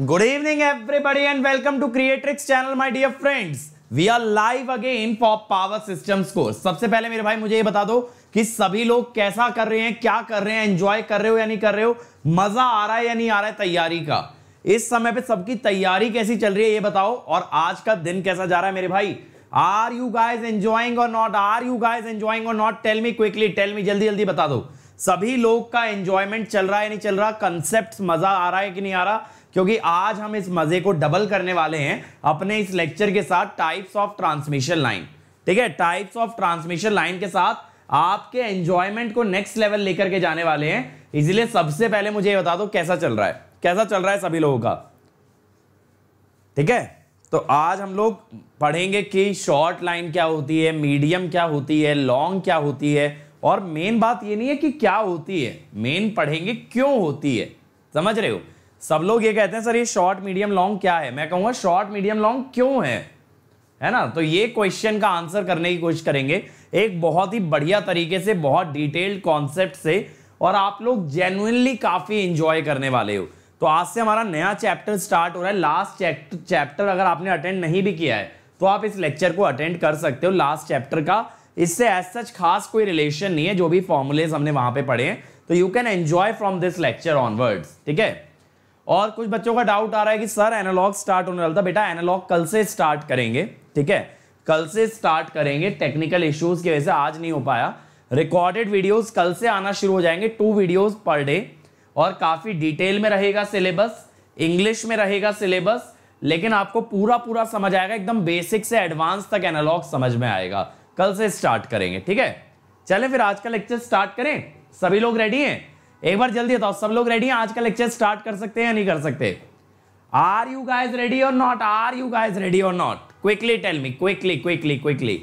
Good evening everybody and welcome to Creatrix channel my dear friends we are live again for power systems course. सबसे पहले मेरे भाई मुझे ये बता दो कि सभी लोग कैसा कर रहे हैं क्या कर रहे हैं एंजॉय कर रहे हो या नहीं कर रहे हो मजा आ रहा है या नहीं आ रहा है तैयारी का इस समय पे सबकी तैयारी कैसी चल रही है ये बताओ और आज का दिन कैसा जा रहा है मेरे भाई are you guys enjoying or not are you guys enjoying or not tell me quickly tell me जल्दी जल्दी बता दो सभी लोग का एंजॉयमेंट चल रहा है नहीं चल रहा कंसेप्ट मजा आ रहा है कि नहीं आ रहा क्योंकि आज हम इस मजे को डबल करने वाले हैं अपने इस लेक्चर के साथ टाइप्स ऑफ ट्रांसमिशन लाइन ठीक है टाइप्स ऑफ ट्रांसमिशन लाइन के साथ आपके एंजॉयमेंट को नेक्स्ट लेवल लेकर के जाने वाले हैं इसलिए सबसे पहले मुझे ये बता दो कैसा चल रहा है कैसा चल रहा है सभी लोगों का ठीक है तो आज हम लोग पढ़ेंगे कि शॉर्ट लाइन क्या होती है मीडियम क्या होती है लॉन्ग क्या होती है और मेन बात ये नहीं है कि क्या होती है मेन पढ़ेंगे क्यों होती है समझ रहे हो सब लोग ये कहते हैं सर ये शॉर्ट मीडियम लॉन्ग क्या है मैं कहूँगा शॉर्ट मीडियम लॉन्ग क्यों है है ना तो ये क्वेश्चन का आंसर करने की कोशिश करेंगे एक बहुत ही बढ़िया तरीके से बहुत डिटेल्ड कॉन्सेप्ट से और आप लोग जेन्युनली काफ़ी इंजॉय करने वाले हो तो आज से हमारा नया चैप्टर स्टार्ट हो रहा है लास्ट चैप्टर अगर आपने अटेंड नहीं भी किया है तो आप इस लेक्चर को अटेंड कर सकते हो लास्ट चैप्टर का इससे एज सच खास कोई रिलेशन नहीं है जो भी फॉर्मुलेज हमने वहां पर पढ़े हैं तो you can enjoy from this lecture onwards ठीक है और कुछ बच्चों का डाउट आ रहा है कि सर एनालॉग स्टार्ट होने वाला था बेटा एनालॉग कल से स्टार्ट करेंगे ठीक है कल से स्टार्ट करेंगे टेक्निकल इश्यूज की वजह से आज नहीं हो पाया रिकॉर्डेड वीडियोस कल से आना शुरू हो जाएंगे टू वीडियोस पर डे और काफ़ी डिटेल में रहेगा सिलेबस इंग्लिश में रहेगा सिलेबस लेकिन आपको पूरा पूरा समझ आएगा एकदम बेसिक से एडवांस तक एनालॉग समझ में आएगा कल से स्टार्ट करेंगे ठीक है चले फिर आज का लेक्चर स्टार्ट करें सभी लोग रेडी हैं एक बार जल्दी बताओ सब लोग रेडी हैं आज का लेक्चर स्टार्ट कर सकते हैं या नहीं कर सकते are you guys ready or not are you guys ready or not quickly tell me quickly quickly quickly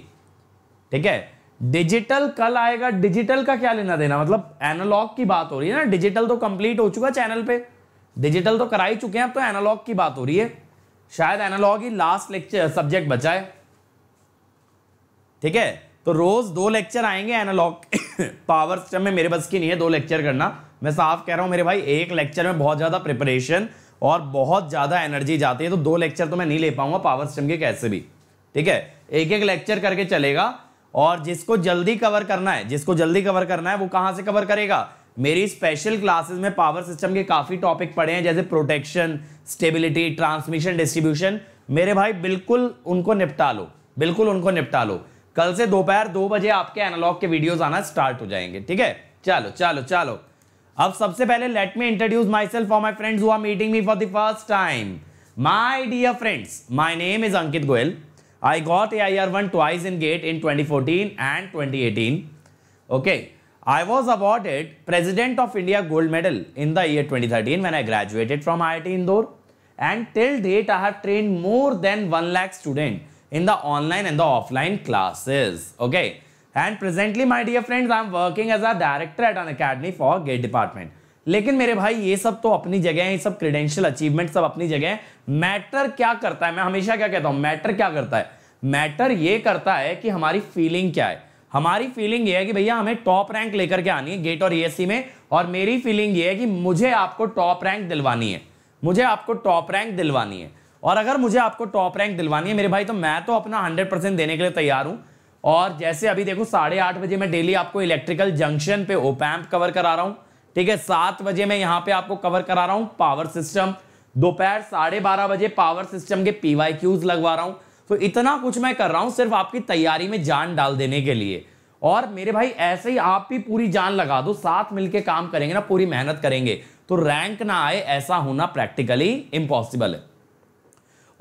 ठीक है डिजिटल कल आएगा डिजिटल का क्या लेना देना मतलब एनालॉग की बात हो रही है ना डिजिटल तो कंप्लीट हो चुका चैनल पे डिजिटल तो करा ही चुके हैं अब तो एनालॉग की बात हो रही है शायद एनालॉग ही लास्ट लेक्चर सब्जेक्ट बचा है ठीक है तो रोज दो लेक्चर आएंगे एनालॉग पावर सिस्टम में मेरे बस की नहीं है दो लेक्चर करना मैं साफ कह रहा हूँ मेरे भाई एक लेक्चर में बहुत ज़्यादा प्रिपरेशन और बहुत ज़्यादा एनर्जी जाती है तो दो लेक्चर तो मैं नहीं ले पाऊंगा पावर सिस्टम के कैसे भी ठीक है एक एक लेक्चर करके चलेगा और जिसको जल्दी कवर करना है जिसको जल्दी कवर करना है वो कहाँ से कवर करेगा मेरी स्पेशल क्लासेस में पावर सिस्टम के काफ़ी टॉपिक पड़े हैं जैसे प्रोटेक्शन स्टेबिलिटी ट्रांसमिशन डिस्ट्रीब्यूशन मेरे भाई बिल्कुल उनको निपटा लो बिल्कुल उनको निपटा लो कल से दोपहर दो बजे आपके एनालॉग के वीडियोस आना स्टार्ट हो जाएंगे ठीक है चलो चलो चलो अब सबसे पहले let me introduce myself for my friends who are meeting me for the first time my dear friends my name is Ankit Goyal I got A I R one twice in GATE in fourteen and eighteen okay I was awarded President of India gold medal in the year I graduated from I I T Indore and till date I have train more than one lakh student in the online and the offline classes. Okay. And presently, my dear friends, I am working as a director at an academy for gate department. लेकिन मेरे भाई ये सब तो अपनी जगह है ये सब क्रेडेंशियल अचीवमेंट सब अपनी जगह है मैटर क्या करता है मैं हमेशा क्या कहता हूँ मैटर क्या करता है मैटर ये करता है कि हमारी फीलिंग क्या है हमारी फीलिंग ये है कि भैया हमें टॉप रैंक लेकर के आनी है गेट और ईएससी में और मेरी फीलिंग ये है कि मुझे आपको टॉप रैंक दिलवानी है मुझे आपको टॉप रैंक दिलवानी है और अगर मुझे आपको टॉप रैंक दिलवानी है मेरे भाई तो मैं तो अपना हंड्रेड परसेंट देने के लिए तैयार हूँ और जैसे अभी देखो साढ़े आठ बजे मैं डेली आपको इलेक्ट्रिकल जंक्शन पे ओपैम्प कवर करा रहा हूँ ठीक है सात बजे मैं यहाँ पे आपको कवर करा रहा हूँ पावर सिस्टम दोपहर साढ़े बारह बजे पावर सिस्टम के पी वाई क्यूज लगवा रहा हूँ तो इतना कुछ मैं कर रहा हूँ सिर्फ आपकी तैयारी में जान डाल देने के लिए और मेरे भाई ऐसे ही आप भी पूरी जान लगा दो साथ मिलके काम करेंगे ना पूरी मेहनत करेंगे तो रैंक ना आए ऐसा होना प्रैक्टिकली इम्पॉसिबल है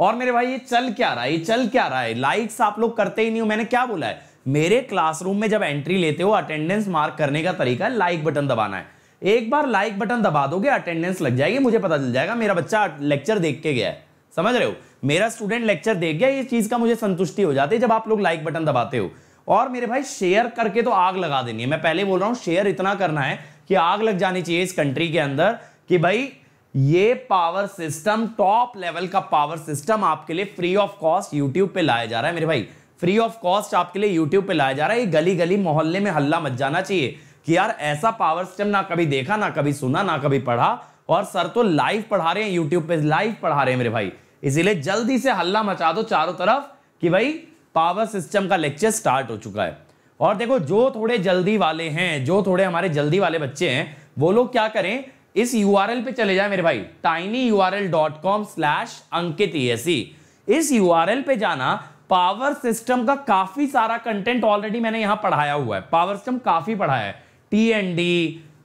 और मेरे भाई ये चल क्या रहा है ये चल क्या रहा है लाइक्स आप लोग करते ही नहीं हो मैंने क्या बोला है मेरे क्लासरूम में जब एंट्री लेते हो अटेंडेंस मार्क करने का तरीका है लाइक बटन दबाना है एक बार लाइक बटन दबा दोगे अटेंडेंस लग जाएगी मुझे पता चल जाएगा मेरा बच्चा लेक्चर देख के गया है समझ रहे हो मेरा स्टूडेंट लेक्चर देख गया ये चीज का मुझे संतुष्टि हो जाती है जब आप लोग लाइक बटन दबाते हो और मेरे भाई शेयर करके तो आग लगा देनी है मैं पहले बोल रहा हूँ शेयर इतना करना है कि आग लग जानी चाहिए इस कंट्री के अंदर कि भाई ये पावर सिस्टम टॉप लेवल का पावर सिस्टम आपके लिए फ्री ऑफ कॉस्ट यूट्यूब पे लाया जा रहा है मेरे भाई फ्री ऑफ कॉस्ट आपके लिए यूट्यूब पे लाया जा रहा है ये गली गली मोहल्ले में हल्ला मच जाना चाहिए कि यार ऐसा पावर सिस्टम ना कभी देखा ना कभी सुना ना कभी पढ़ा और सर तो लाइव पढ़ा रहे हैं यूट्यूब पे लाइव पढ़ा रहे हैं मेरे भाई इसीलिए जल्दी से हल्ला मचा दो चारों तरफ कि भाई पावर सिस्टम का लेक्चर स्टार्ट हो चुका है और देखो जो थोड़े जल्दी वाले हैं जो थोड़े हमारे जल्दी वाले बच्चे हैं वो लोग क्या करें इस एल पे चले जाए मेरे भाई tiny L dot com slash Ankit ESC इस एल पे जाना पावर सिस्टम का काफी सारा कंटेंट ऑलरेडी मैंने यहां पढ़ाया हुआ है पावर सिस्टम काफी पढ़ाया है टी एन डी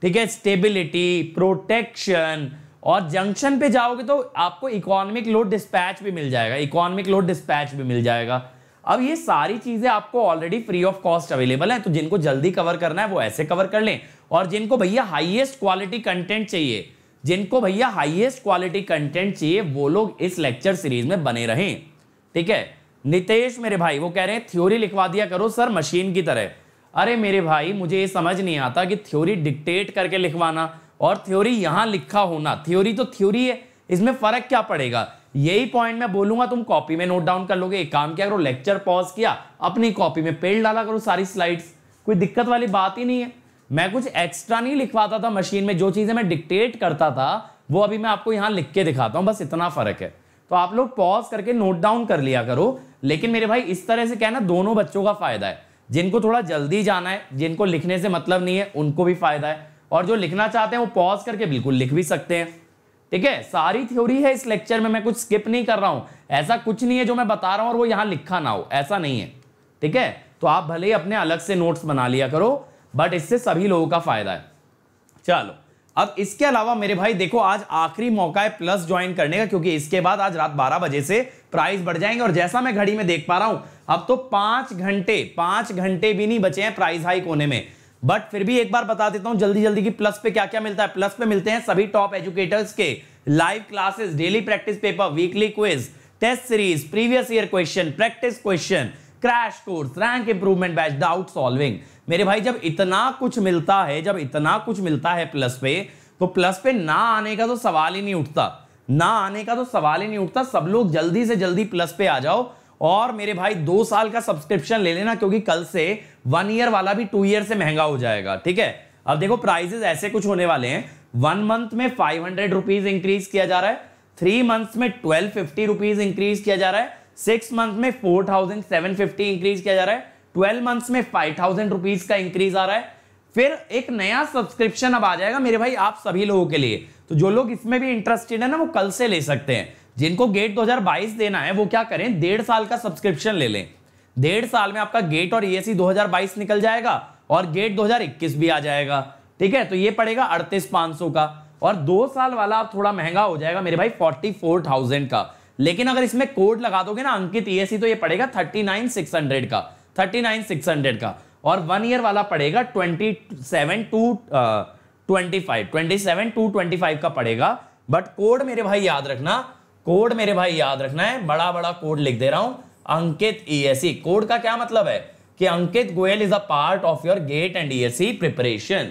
ठीक है स्टेबिलिटी प्रोटेक्शन और जंक्शन पे जाओगे तो आपको इकोनॉमिक लोड डिस्पैच भी मिल जाएगा इकोनॉमिक लोड डिस्पैच भी मिल जाएगा अब ये सारी चीजें आपको already free of cost available है तो जिनको जल्दी कवर करना है वो ऐसे कवर कर लें और जिनको भैया हाईएस्ट क्वालिटी कंटेंट चाहिए जिनको भैया हाईएस्ट क्वालिटी कंटेंट चाहिए वो लोग इस लेक्चर सीरीज में बने रहें ठीक है नितेश मेरे भाई वो कह रहे हैं थ्योरी लिखवा दिया करो सर मशीन की तरह अरे मेरे भाई मुझे ये समझ नहीं आता कि थ्योरी डिक्टेट करके लिखवाना और थ्योरी यहां लिखा होना थ्योरी तो थ्योरी है इसमें फर्क क्या पड़ेगा यही पॉइंट मैं बोलूंगा तुम कॉपी में नोट डाउन कर लोगे एक काम किया करो लेक्चर पॉज किया अपनी कॉपी में पेड़ डाला करो सारी स्लाइड्स कोई दिक्कत वाली बात ही नहीं है मैं कुछ एक्स्ट्रा नहीं लिखवाता था मशीन में जो चीज़ें मैं डिक्टेट करता था वो अभी मैं आपको यहाँ लिख के दिखाता हूं बस इतना फर्क है तो आप लोग पॉज करके नोट डाउन कर लिया करो लेकिन मेरे भाई इस तरह से कहना दोनों बच्चों का फायदा है जिनको थोड़ा जल्दी जाना है जिनको लिखने से मतलब नहीं है उनको भी फायदा है और जो लिखना चाहते हैं वो पॉज करके बिल्कुल लिख भी सकते हैं ठीक है सारी थ्योरी है इस लेक्चर में मैं कुछ स्किप नहीं कर रहा हूं ऐसा कुछ नहीं है जो मैं बता रहा हूं और वो यहां लिखा ना हो ऐसा नहीं है ठीक है तो आप भले ही अपने अलग से नोट्स बना लिया करो बट इससे सभी लोगों का फायदा है चलो अब इसके अलावा मेरे भाई देखो आज आखिरी मौका है प्लस ज्वाइन करने का क्योंकि इसके बाद आज रात 12 बजे से प्राइस बढ़ जाएंगे और जैसा मैं घड़ी में देख पा रहा हूं अब तो पांच घंटे पांच घंटे भी नहीं बचे हैं प्राइस हाइक होने में बट फिर भी एक बार बता देता हूं जल्दी जल्दी की प्लस पे क्या क्या मिलता है प्लस पे मिलते हैं सभी टॉप एजुकेटर्स के live classes daily practice paper weekly quiz test series previous year question practice question crash course rank improvement batch doubt solving मेरे भाई जब इतना कुछ मिलता है जब इतना कुछ मिलता है प्लस पे तो प्लस पे ना आने का तो सवाल ही नहीं उठता ना आने का तो सवाल ही नहीं उठता सब लोग जल्दी से जल्दी प्लस पे आ जाओ और मेरे भाई दो साल का सब्सक्रिप्शन ले लेना क्योंकि कल से वन ईयर वाला भी टू ईयर से महंगा हो जाएगा ठीक है अब देखो प्राइजेस ऐसे कुछ होने वाले हैं वन मंथ में फाइव हंड्रेड रुपीज इंक्रीज किया जा रहा है थ्री मंथ में ट्वेल्व फिफ्टी रुपीज इंक्रीज किया जा रहा है सिक्स मंथ में four thousand seven fifty increase किया जा रहा है ट्वेल्व मंथ्स में फाइव थाउजेंड रुपीज का इंक्रीज आ रहा है फिर एक नया सब्सक्रिप्शन अब आ जाएगा मेरे भाई आप सभी लोगों के लिए तो जो लोग इसमें भी इंटरेस्टेड है ना वो कल से ले सकते हैं जिनको गेट 2022 देना है वो क्या करें डेढ़ साल का सब्सक्रिप्शन ले लें डेढ़ साल में आपका गेट और e ई 2022 निकल जाएगा और गेट 2021 भी आ जाएगा ठीक है तो ये पड़ेगा अड़तीस सौ का और दो साल वाला आप थोड़ा महंगा हो जाएगा मेरे भाई फोर्टी फोर थाउजेंड का लेकिन अगर इसमें कोड लगा दोगे ना अंकित ई e तो ये पड़ेगा थर्टी नाइन सिक्स हंड्रेड का थर्टी नाइन सिक्स हंड्रेड का और वन ईयर वाला पड़ेगा twenty seven two twenty five twenty seven two twenty five का पड़ेगा बट कोड मेरे भाई याद रखना कोड मेरे भाई याद रखना है बड़ा बड़ा कोड लिख दे रहा हूं अंकित ईएससी e कोड का क्या मतलब है कि Ankit Goyal is a part of your GATE and ESC preparation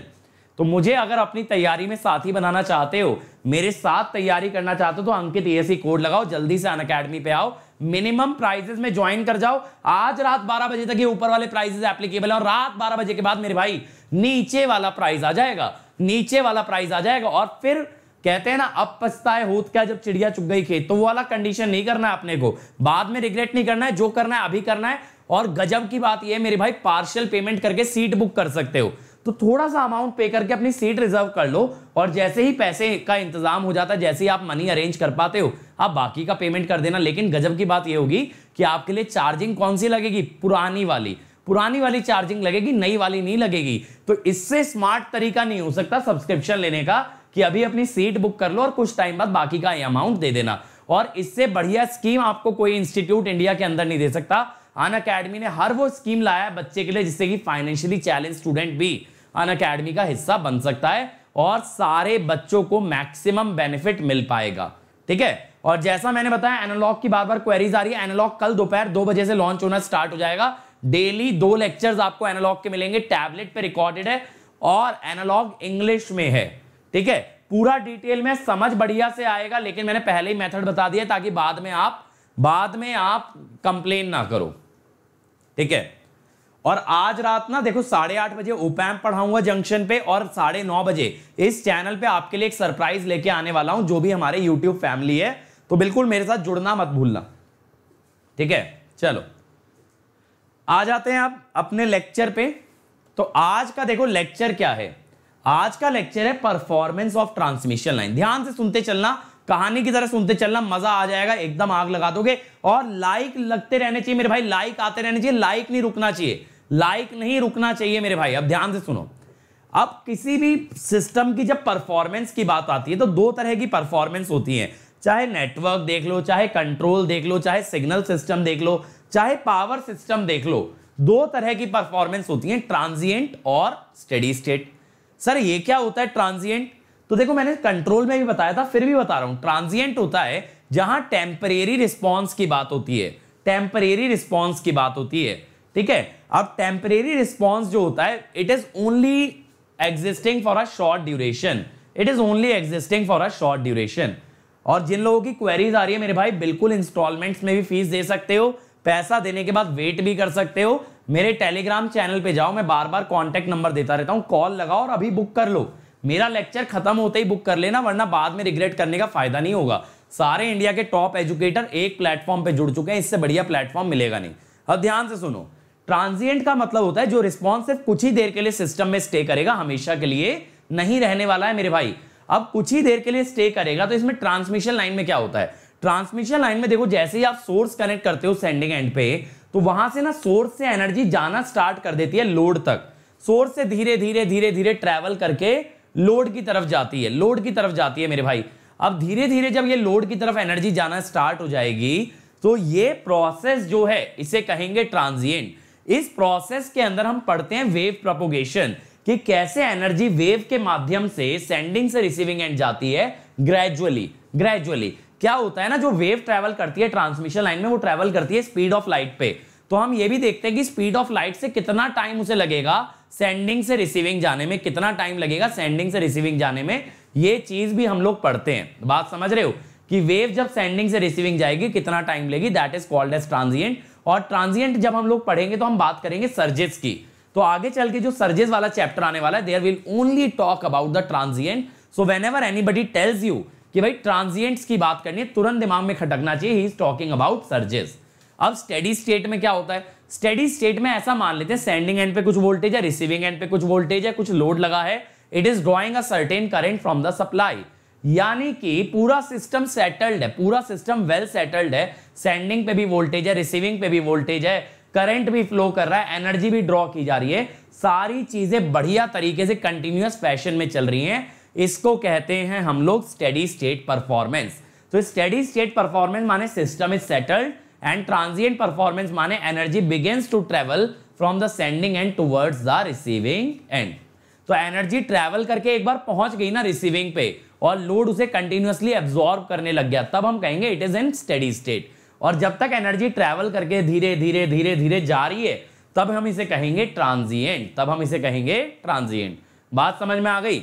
तो मुझे अगर अपनी तैयारी में साथी बनाना चाहते हो मेरे साथ तैयारी करना चाहते हो तो अंकित ईएससी e कोड लगाओ जल्दी से अन अकेडमी पे आओ मिनिमम प्राइजेस में ज्वाइन कर जाओ आज रात 12 बजे तक ये ऊपर वाले प्राइजेस एप्लीकेबल है और रात 12 बजे के बाद मेरे भाई नीचे वाला प्राइज आ जाएगा नीचे वाला प्राइज आ जाएगा और फिर कहते हैं ना अब पछताए होत क्या जब चिड़िया चुग गई खेत तो वो वाला कंडीशन नहीं करना है अपने को बाद में रिग्रेट नहीं करना है जो करना है अभी करना है और गजब की बात यह मेरे भाई पार्शियल पेमेंट करके सीट बुक कर सकते हो तो थोड़ा सा अमाउंट पे करके अपनी सीट रिजर्व कर लो और जैसे ही पैसे का इंतजाम हो जाता है जैसे ही आप मनी अरेंज कर पाते हो आप बाकी का पेमेंट कर देना लेकिन गजब की बात यह होगी कि आपके लिए चार्जिंग कौन सी लगेगी पुरानी वाली पुरानी वाली चार्जिंग लगेगी नई वाली नहीं लगेगी तो इससे स्मार्ट तरीका नहीं हो सकता सब्सक्रिप्शन लेने का कि अभी अपनी सीट बुक कर लो और कुछ टाइम बाद बाकी का अमाउंट दे देना और इससे बढ़िया स्कीम आपको कोई इंस्टीट्यूट इंडिया के अंदर नहीं दे सकता अन अकेडमी ने हर वो स्कीम लाया है बच्चे के लिए जिससे कि फाइनेंशियली चैलेंज स्टूडेंट भी अन अकेडमी का हिस्सा बन सकता है और सारे बच्चों को मैक्सिमम बेनिफिट मिल पाएगा ठीक है और जैसा मैंने बताया एनालॉग की बार बार क्वेरीज आ रही है एनालॉग कल दोपहर दो बजे से लॉन्च होना स्टार्ट हो जाएगा डेली दो लेक्चर्स आपको एनालॉग के मिलेंगे टैबलेट पे रिकॉर्डेड है और एनालॉग इंग्लिश में है ठीक है पूरा डिटेल में समझ बढ़िया से आएगा लेकिन मैंने पहले ही मेथड बता दिया ताकि बाद में आप बाद में आप कंप्लेन ना करो ठीक है और आज रात ना देखो साढ़े आठ बजे ओपैम पढ़ाऊंगा जंक्शन पे और साढ़े नौ बजे इस चैनल पे आपके लिए एक सरप्राइज लेके आने वाला हूं जो भी हमारे यूट्यूब फैमिली है तो बिल्कुल मेरे साथ जुड़ना मत भूलना ठीक है चलो आ जाते हैं आप अपने लेक्चर पे तो आज का देखो लेक्चर क्या है आज का लेक्चर है परफॉर्मेंस ऑफ ट्रांसमिशन लाइन ध्यान से सुनते चलना कहानी की तरह सुनते चलना मजा आ जाएगा एकदम आग लगा दोगे और लाइक लगते रहने चाहिए मेरे भाई लाइक आते रहने चाहिए लाइक नहीं रुकना चाहिए लाइक नहीं रुकना चाहिए मेरे भाई अब ध्यान से सुनो अब किसी भी सिस्टम की जब परफॉर्मेंस की बात आती है तो दो तरह की परफॉर्मेंस होती है चाहे नेटवर्क देख लो चाहे कंट्रोल देख लो चाहे सिग्नल सिस्टम देख लो चाहे पावर सिस्टम देख लो दो तरह की परफॉर्मेंस होती है ट्रांजिएंट और स्टेडी स्टेट सर ये क्या होता है ट्रांजिएंट तो देखो मैंने कंट्रोल में भी बताया था फिर भी बता रहा हूं ट्रांजिएंट होता है जहां टेम्परेरी रिस्पॉन्स की बात होती है टेम्परेरी रिस्पॉन्स की बात होती है ठीक है अब टेम्परेरी रिस्पॉन्स जो होता है it is only existing for a short duration it is only existing for a short duration और जिन लोगों की क्वेरीज आ रही है मेरे भाई बिल्कुल इंस्टॉलमेंट्स में भी फीस दे सकते हो पैसा देने के बाद वेट भी कर सकते हो मेरे टेलीग्राम चैनल पे जाओ मैं बार बार कांटेक्ट नंबर देता रहता हूँ कॉल लगाओ और अभी बुक कर लो मेरा लेक्चर खत्म होते ही बुक कर लेना वरना बाद में रिग्रेट करने का फायदा नहीं होगा सारे इंडिया के टॉप एजुकेटर एक प्लेटफॉर्म पे जुड़ चुके हैं इससे बढ़िया प्लेटफॉर्म मिलेगा नहीं अब ध्यान से सुनो ट्रांजिएंट का मतलब होता है जो रिस्पॉन्स सिर्फ कुछ ही देर के लिए सिस्टम में स्टे करेगा हमेशा के लिए नहीं रहने वाला है मेरे भाई अब कुछ ही देर के लिए स्टे करेगा तो इसमें ट्रांसमिशन लाइन में क्या होता है ट्रांसमिशन लाइन में देखो जैसे ही आप सोर्स कनेक्ट करते हो सेंडिंग एंड पे तो वहां से ना सोर्स से एनर्जी जाना स्टार्ट कर देती है लोड तक सोर्स से धीरे धीरे धीरे धीरे ट्रैवल करके लोड की तरफ जाती है लोड की तरफ जाती है मेरे भाई अब धीरे धीरे जब ये लोड की तरफ एनर्जी जाना स्टार्ट हो जाएगी तो ये प्रोसेस जो है इसे कहेंगे ट्रांजिएंट इस प्रोसेस के अंदर हम पढ़ते हैं वेव प्रोपोगेशन कि कैसे एनर्जी वेव के माध्यम से सेंडिंग से रिसीविंग एंड जाती है ग्रेजुअली ग्रेजुअली क्या होता है ना जो वेव ट्रैवल करती है ट्रांसमिशन लाइन में वो ट्रैवल करती है स्पीड ऑफ लाइट पे तो हम ये भी देखते हैं कि स्पीड ऑफ लाइट से कितना टाइम उसे लगेगा सेंडिंग से रिसीविंग जाने में कितना टाइम लगेगा सेंडिंग से रिसीविंग जाने में ये चीज भी हम लोग पढ़ते हैं तो बात समझ रहे हो कि वेव जब सेंडिंग से रिसीविंग जाएगी कितना टाइम लेगी that is called as transient और ट्रांजियंट जब हम लोग पढ़ेंगे तो हम बात करेंगे सर्जेस की तो आगे चल के जो सर्जेस वाला चैप्टर आने वाला है there will only talk about the transient so whenever anybody tells you कि भाई ट्रांजिएंट्स की बात करनी है तुरंत दिमाग में खटकना चाहिए he is talking about surges अब स्टेडी स्टेट में क्या होता है स्टेडी स्टेट में ऐसा मान लेते हैं सेंडिंग एंड पे कुछ वोल्टेज है रिसीविंग एंड पे कुछ वोल्टेज है कुछ लोड लगा है it is drawing a certain current from the supply यानी कि पूरा सिस्टम सेटल्ड है पूरा सिस्टम वेल सेटल्ड है सेंडिंग पे भी वोल्टेज है रिसीविंग पे भी वोल्टेज है करंट भी फ्लो कर रहा है एनर्जी भी ड्रॉ की जा रही है सारी चीजें बढ़िया तरीके से कंटिन्यूस फैशन में चल रही हैं इसको कहते हैं हम लोग स्टेडी स्टेट परफॉर्मेंस तो स्टेडी स्टेट परफॉर्मेंस माने system is settled and transient performance माने energy begins to travel from the sending end towards the receiving end तो एनर्जी ट्रेवल करके एक बार पहुंच गई ना रिसीविंग पे और लोड उसे कंटिन्यूसली एब्जॉर्ब करने लग गया तब हम कहेंगे it is in steady state और जब तक एनर्जी ट्रैवल करके धीरे धीरे धीरे धीरे जा रही है तब हम इसे कहेंगे ट्रांजिएंट तब हम इसे कहेंगे ट्रांजिएंट बात समझ में आ गई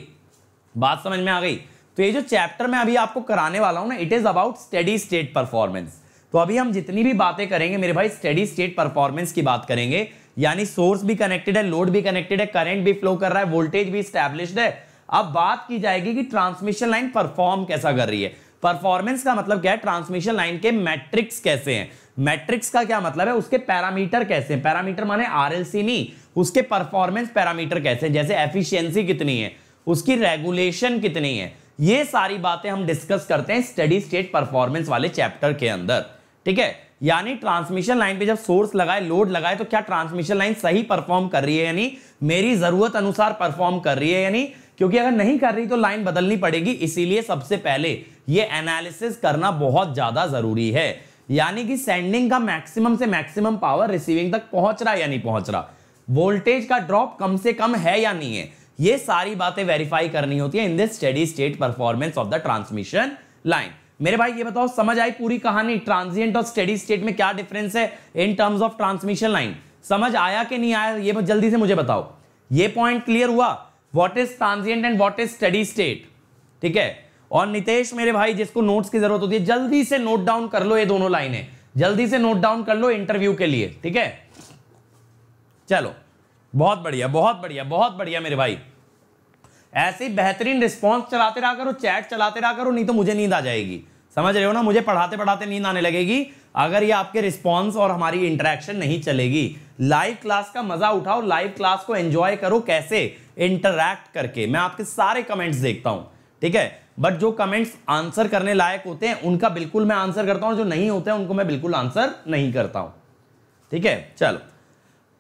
बात समझ में आ गई तो ये जो चैप्टर मैं अभी आपको कराने वाला हूँ ना it is about study state performance तो अभी हम जितनी भी बातें करेंगे मेरे भाई स्टडी स्टेट परफॉर्मेंस की बात करेंगे यानी सोर्स भी कनेक्टेड है लोड भी कनेक्टेड है करंट भी फ्लो कर रहा है वोल्टेज भी स्टैब्लिश्ड है अब बात की जाएगी कि ट्रांसमिशन लाइन परफॉर्म कैसा कर रही है परफॉर्मेंस का मतलब क्या है ट्रांसमिशन लाइन के मैट्रिक्स कैसे हैं मैट्रिक्स का क्या मतलब है उसके पैरामीटर कैसे हैं पैरामीटर माने आरएलसी नहीं उसके परफॉर्मेंस पैरामीटर कैसे हैं जैसे एफिशिएंसी कितनी है उसकी रेगुलेशन कितनी है ये सारी बातें हम डिस्कस करते हैं स्टडी स्टेट परफॉर्मेंस वाले चैप्टर के अंदर ठीक है यानी ट्रांसमिशन लाइन पे जब सोर्स लगाए लोड लगाए तो क्या ट्रांसमिशन लाइन सही परफॉर्म कर रही है यानी मेरी जरूरत अनुसार परफॉर्म कर रही है यानी क्योंकि अगर नहीं कर रही तो लाइन बदलनी पड़ेगी इसीलिए सबसे पहले ये एनालिसिस करना बहुत ज्यादा जरूरी है यानी कि सेंडिंग का मैक्सिमम से मैक्सिमम पावर रिसीविंग तक पहुंच रहा है या नहीं पहुंच रहा वोल्टेज का ड्रॉप कम से कम है या नहीं है ये सारी बातें वेरीफाई करनी होती है in this study state performance of the transmission line मेरे भाई ये बताओ समझ आई पूरी कहानी ट्रांजिएंट और स्टडी स्टेट में क्या डिफरेंस है in terms of transmission line समझ आया कि नहीं आया ये जल्दी से मुझे बताओ ये पॉइंट क्लियर हुआ what is transient and what is study state ठीक है और नितेश मेरे भाई जिसको नोट्स की जरूरत होती है जल्दी से नोट डाउन कर लो ये दोनों लाइनें जल्दी से नोट डाउन कर लो इंटरव्यू के लिए ठीक है चलो बहुत बढ़िया बहुत बढ़िया बहुत बढ़िया मेरे भाई ऐसी बेहतरीन रिस्पॉन्स चलाते रहा करो चैट चलाते रहा करो नहीं तो मुझे नींद आ जाएगी समझ रहे हो ना मुझे पढ़ाते पढ़ाते नींद आने लगेगी अगर ये आपके रिस्पॉन्स और हमारी इंटरेक्शन नहीं चलेगी लाइव क्लास का मजा उठाओ लाइव क्लास को एंजॉय करो कैसे इंटरैक्ट करके मैं आपके सारे कमेंट्स देखता हूँ ठीक है बट जो कमेंट्स आंसर करने लायक होते हैं उनका बिल्कुल मैं आंसर करता हूँ जो नहीं होते हैं उनको मैं बिल्कुल आंसर नहीं करता हूँ ठीक है चलो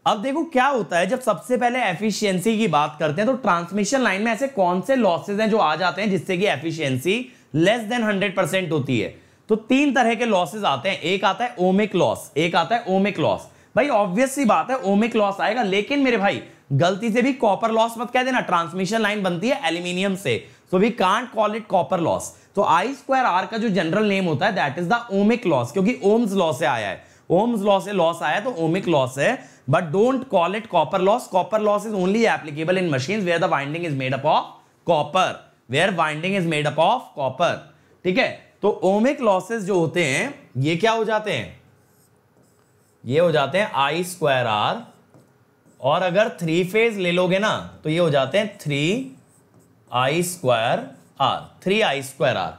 अब देखो क्या होता है जब सबसे पहले एफिशिएंसी की बात करते हैं तो ट्रांसमिशन लाइन में ऐसे कौन से लॉसेज हैं जो आ जाते हैं जिससे कि efficiency less than hundred percent होती है तो तीन तरह के लॉसेज आते हैं एक आता है ओमिक लॉस एक आता है ओमिक लॉस भाई ऑब्वियसली बात है ओमिक लॉस आएगा लेकिन मेरे भाई गलती से भी कॉपर लॉस मत कह देना ट्रांसमिशन लाइन बनती है एल्यूमिनियम से so we can't call it copper loss तो आई स्क्वायर आर का जो जनरल नेम होता है that is the ohmic loss क्योंकि ओम्स लॉ से आया है ओम्स लॉ से लॉस आया तो ओमिक लॉस है but don't call it copper loss copper loss is only applicable in machine where the winding is made up of copper where winding is made up of copper ठीक है तो ohmic losses जो होते हैं ये क्या हो जाते हैं ये हो जाते हैं आई स्क्वायर आर और अगर थ्री फेज ले लोगे ना तो ये हो जाते हैं three I square R three I square R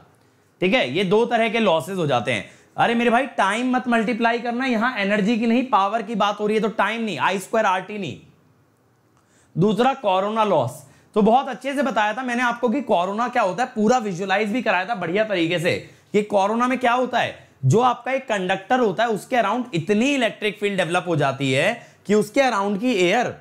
ठीक है ये दो तरह के लॉसेज हो जाते हैं अरे मेरे भाई टाइम मत मल्टीप्लाई करना यहां एनर्जी की नहीं पावर की बात हो रही है तो टाइम नहीं आई स्क्वायर आर टी नहीं दूसरा कोरोना लॉस तो बहुत अच्छे से बताया था मैंने आपको कि कोरोना क्या होता है पूरा विजुअलाइज भी कराया था बढ़िया तरीके से कि कोरोना में क्या होता है जो आपका एक कंडक्टर होता है उसके अराउंड इतनी इलेक्ट्रिक फील्ड डेवलप हो जाती है कि उसके अराउंड की एयर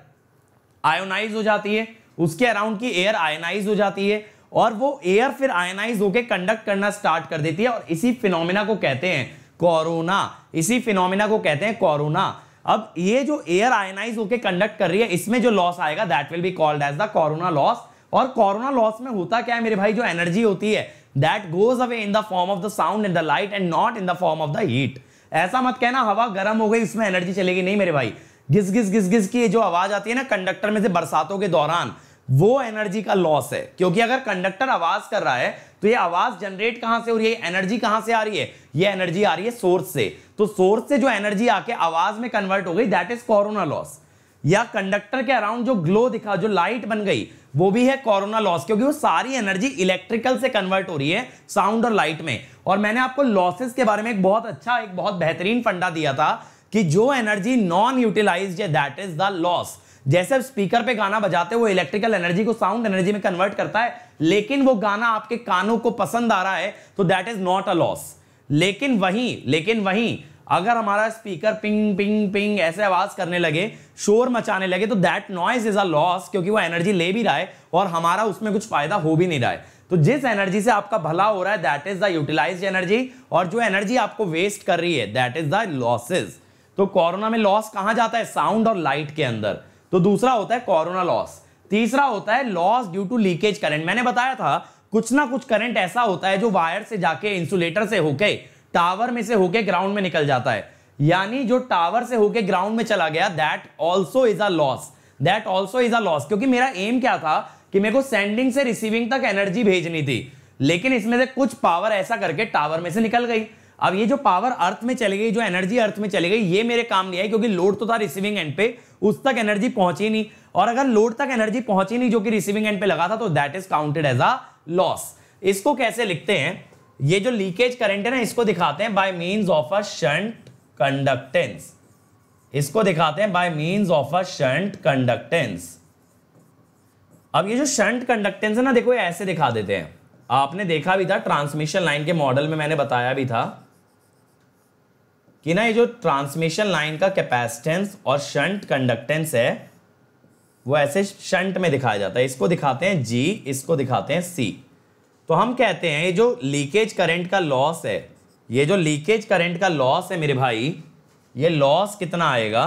आयोनाइज हो जाती है उसके अराउंड की एयर आयोनाइज हो जाती है और वो एयर फिर आयनाइज होकर कंडक्ट करना स्टार्ट कर देती है और इसी फिनोमिना को कहते हैं कोरोना इसी फिनोमिना को कहते हैं कोरोना अब ये जो एयर आयनाइज होकर कंडक्ट कर रही है इसमें जो लॉस आएगा that will be called as the corona loss और कोरोना लॉस में होता क्या है मेरे भाई जो एनर्जी होती है that goes away in the form of the sound and the light and not in the form of the heat ऐसा मत कहना हवा गर्म हो गई उसमें एनर्जी चलेगी नहीं मेरे भाई घिस घिस घिस घिस की जो आवाज आती है ना कंडक्टर में से बरसातों के दौरान वो एनर्जी का लॉस है क्योंकि अगर कंडक्टर आवाज कर रहा है तो ये आवाज जनरेट कहां से हो रही है एनर्जी कहां से आ रही है ये एनर्जी आ रही है सोर्स से तो सोर्स से जो एनर्जी आके आवाज में कन्वर्ट हो गई दैट इज कोरोना लॉस या कंडक्टर के अराउंड जो ग्लो दिखा जो लाइट बन गई वो भी है कोरोना लॉस क्योंकि वो सारी एनर्जी इलेक्ट्रिकल से कन्वर्ट हो रही है साउंड और लाइट में और मैंने आपको लॉसेस के बारे में एक बहुत अच्छा एक बहुत बेहतरीन फंडा दिया था कि जो एनर्जी नॉन यूटिलाइज है दैट इज द लॉस जैसे स्पीकर पे गाना बजाते हो वो इलेक्ट्रिकल एनर्जी को साउंड एनर्जी में कन्वर्ट करता है लेकिन वो गाना आपके कानों को पसंद आ रहा है तो that is not a loss लेकिन वहीं लेकिन वहीं अगर हमारा स्पीकर पिंग पिंग पिंग ऐसे आवाज करने लगे शोर मचाने लगे तो that noise is a loss क्योंकि वो एनर्जी ले भी रहा है और हमारा उसमें कुछ फायदा हो भी नहीं रहा है तो जिस एनर्जी से आपका भला हो रहा है that is the utilize energy और जो एनर्जी आपको वेस्ट कर रही है दैट इज द लॉसेज तो कोरोना में लॉस कहां जाता है साउंड और लाइट के अंदर तो दूसरा होता है कोरोना लॉस तीसरा होता है loss due to leakage current मैंने बताया था कुछ ना कुछ करंट ऐसा होता है जो वायर से जाके इंसुलेटर से होके टावर में से होके ग्राउंड में निकल जाता है यानी जो टावर से होके ग्राउंड में चला गया that also is a loss that also is a loss क्योंकि मेरा एम क्या था कि मेरे को सेंडिंग से रिसीविंग तक एनर्जी भेजनी थी लेकिन इसमें से कुछ पावर ऐसा करके टावर में से निकल गई अब ये जो पावर अर्थ में चली गई जो एनर्जी अर्थ में चली गई ये मेरे काम नहीं आई क्योंकि लोड तो था रिसीविंग एंड पे उस तक एनर्जी पहुंची नहीं और अगर लोड तक एनर्जी पहुंची नहीं जो कि रिसीविंग एंड पे लगा था तो that is counted as a loss इसको कैसे लिखते हैं ये जो लीकेज करंट है ना इसको दिखाते हैं by means of a shunt conductance इसको दिखाते हैं by means of a shunt conductance अब ये जो शंट कंडक्टेंस है ना देखो ऐसे दिखा देते हैं आपने देखा भी था ट्रांसमिशन लाइन के मॉडल में मैंने बताया भी था कि ना ये जो ट्रांसमिशन लाइन का कैपेसिटेंस और शंट कंडक्टेंस है वो ऐसे शंट में दिखाया जाता है इसको दिखाते हैं जी इसको दिखाते हैं सी तो हम कहते हैं ये जो लीकेज करंट का लॉस है ये जो लीकेज करंट का लॉस है मेरे भाई ये लॉस कितना आएगा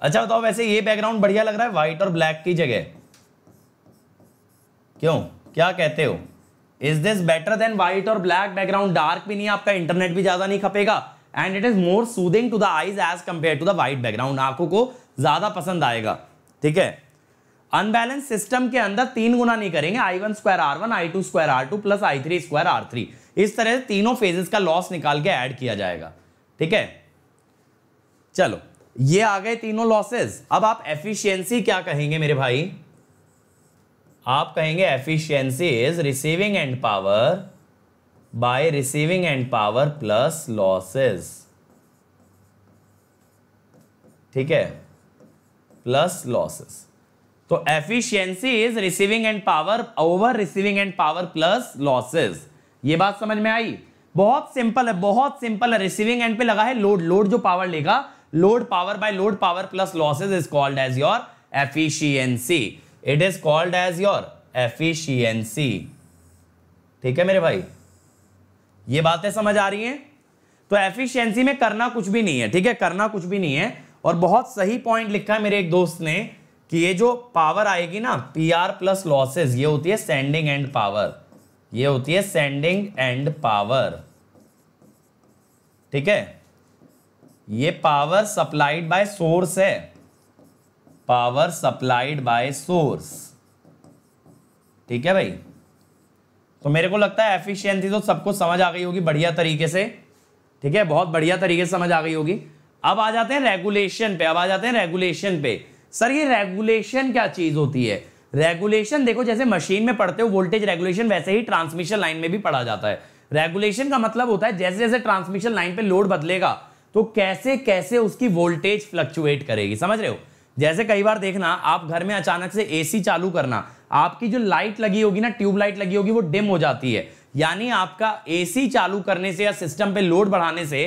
अच्छा बताओ वैसे ये बैकग्राउंड बढ़िया लग रहा है वाइट और ब्लैक की जगह क्यों क्या कहते हो is this better than white or black background dark भी नहीं आपका इंटरनेट भी ज्यादा नहीं खपेगा and it is more soothing to the eyes as compare to the white background आंखों को ज्यादा पसंद आएगा ठीक है अनबैलेंस सिस्टम के अंदर तीन गुना नहीं करेंगे I one square R one I two square R two plus I three square R three इस तरह से तीनों फेजेस का लॉस निकाल के ऐड किया जाएगा ठीक है चलो ये आ गए तीनों लॉसेस अब आप एफिशिएंसी क्या कहेंगे मेरे भाई आप कहेंगे efficiency is receiving end power by receiving end power plus losses ठीक है प्लस लॉसेस तो efficiency is receiving end power over receiving end power plus losses ये बात समझ में आई बहुत सिंपल है बहुत सिंपल है रिसीविंग एंड पे लगा है लोड लोड जो पावर लेगा load power by load power plus losses is called as your efficiency it is called as your efficiency ठीक है मेरे भाई ये बातें समझ आ रही हैं तो एफिशिएंसी में करना कुछ भी नहीं है ठीक है करना कुछ भी नहीं है और बहुत सही पॉइंट लिखा है मेरे एक दोस्त ने कि ये जो पावर आएगी ना पी आर प्लस लॉसेज ये होती है सेंडिंग एंड पावर ये होती है सेंडिंग एंड पावर ठीक है ये पावर सप्लाइड बाय सोर्स है पावर सप्लाइड बाय सोर्स ठीक है भाई तो मेरे को लगता है एफिशिएंसी तो सबको समझ आ गई होगी बढ़िया तरीके से ठीक है बहुत बढ़िया तरीके से समझ आ गई होगी अब आ जाते हैं रेगुलेशन पे अब आ जाते हैं रेगुलेशन पे सर ये रेगुलेशन क्या चीज होती है रेगुलेशन देखो जैसे मशीन में पढ़ते हो वोल्टेज रेगुलेशन वैसे ही ट्रांसमिशन लाइन में भी पढ़ा जाता है रेगुलेशन का मतलब होता है जैसे जैसे ट्रांसमिशन लाइन पे लोड बदलेगा तो कैसे कैसे उसकी वोल्टेज फ्लक्चुएट करेगी समझ रहे हो जैसे कई बार देखना आप घर में अचानक से एसी चालू करना आपकी जो लाइट लगी होगी ना ट्यूबलाइट लगी होगी वो डिम हो जाती है यानी आपका एसी चालू करने से या सिस्टम पे लोड बढ़ाने से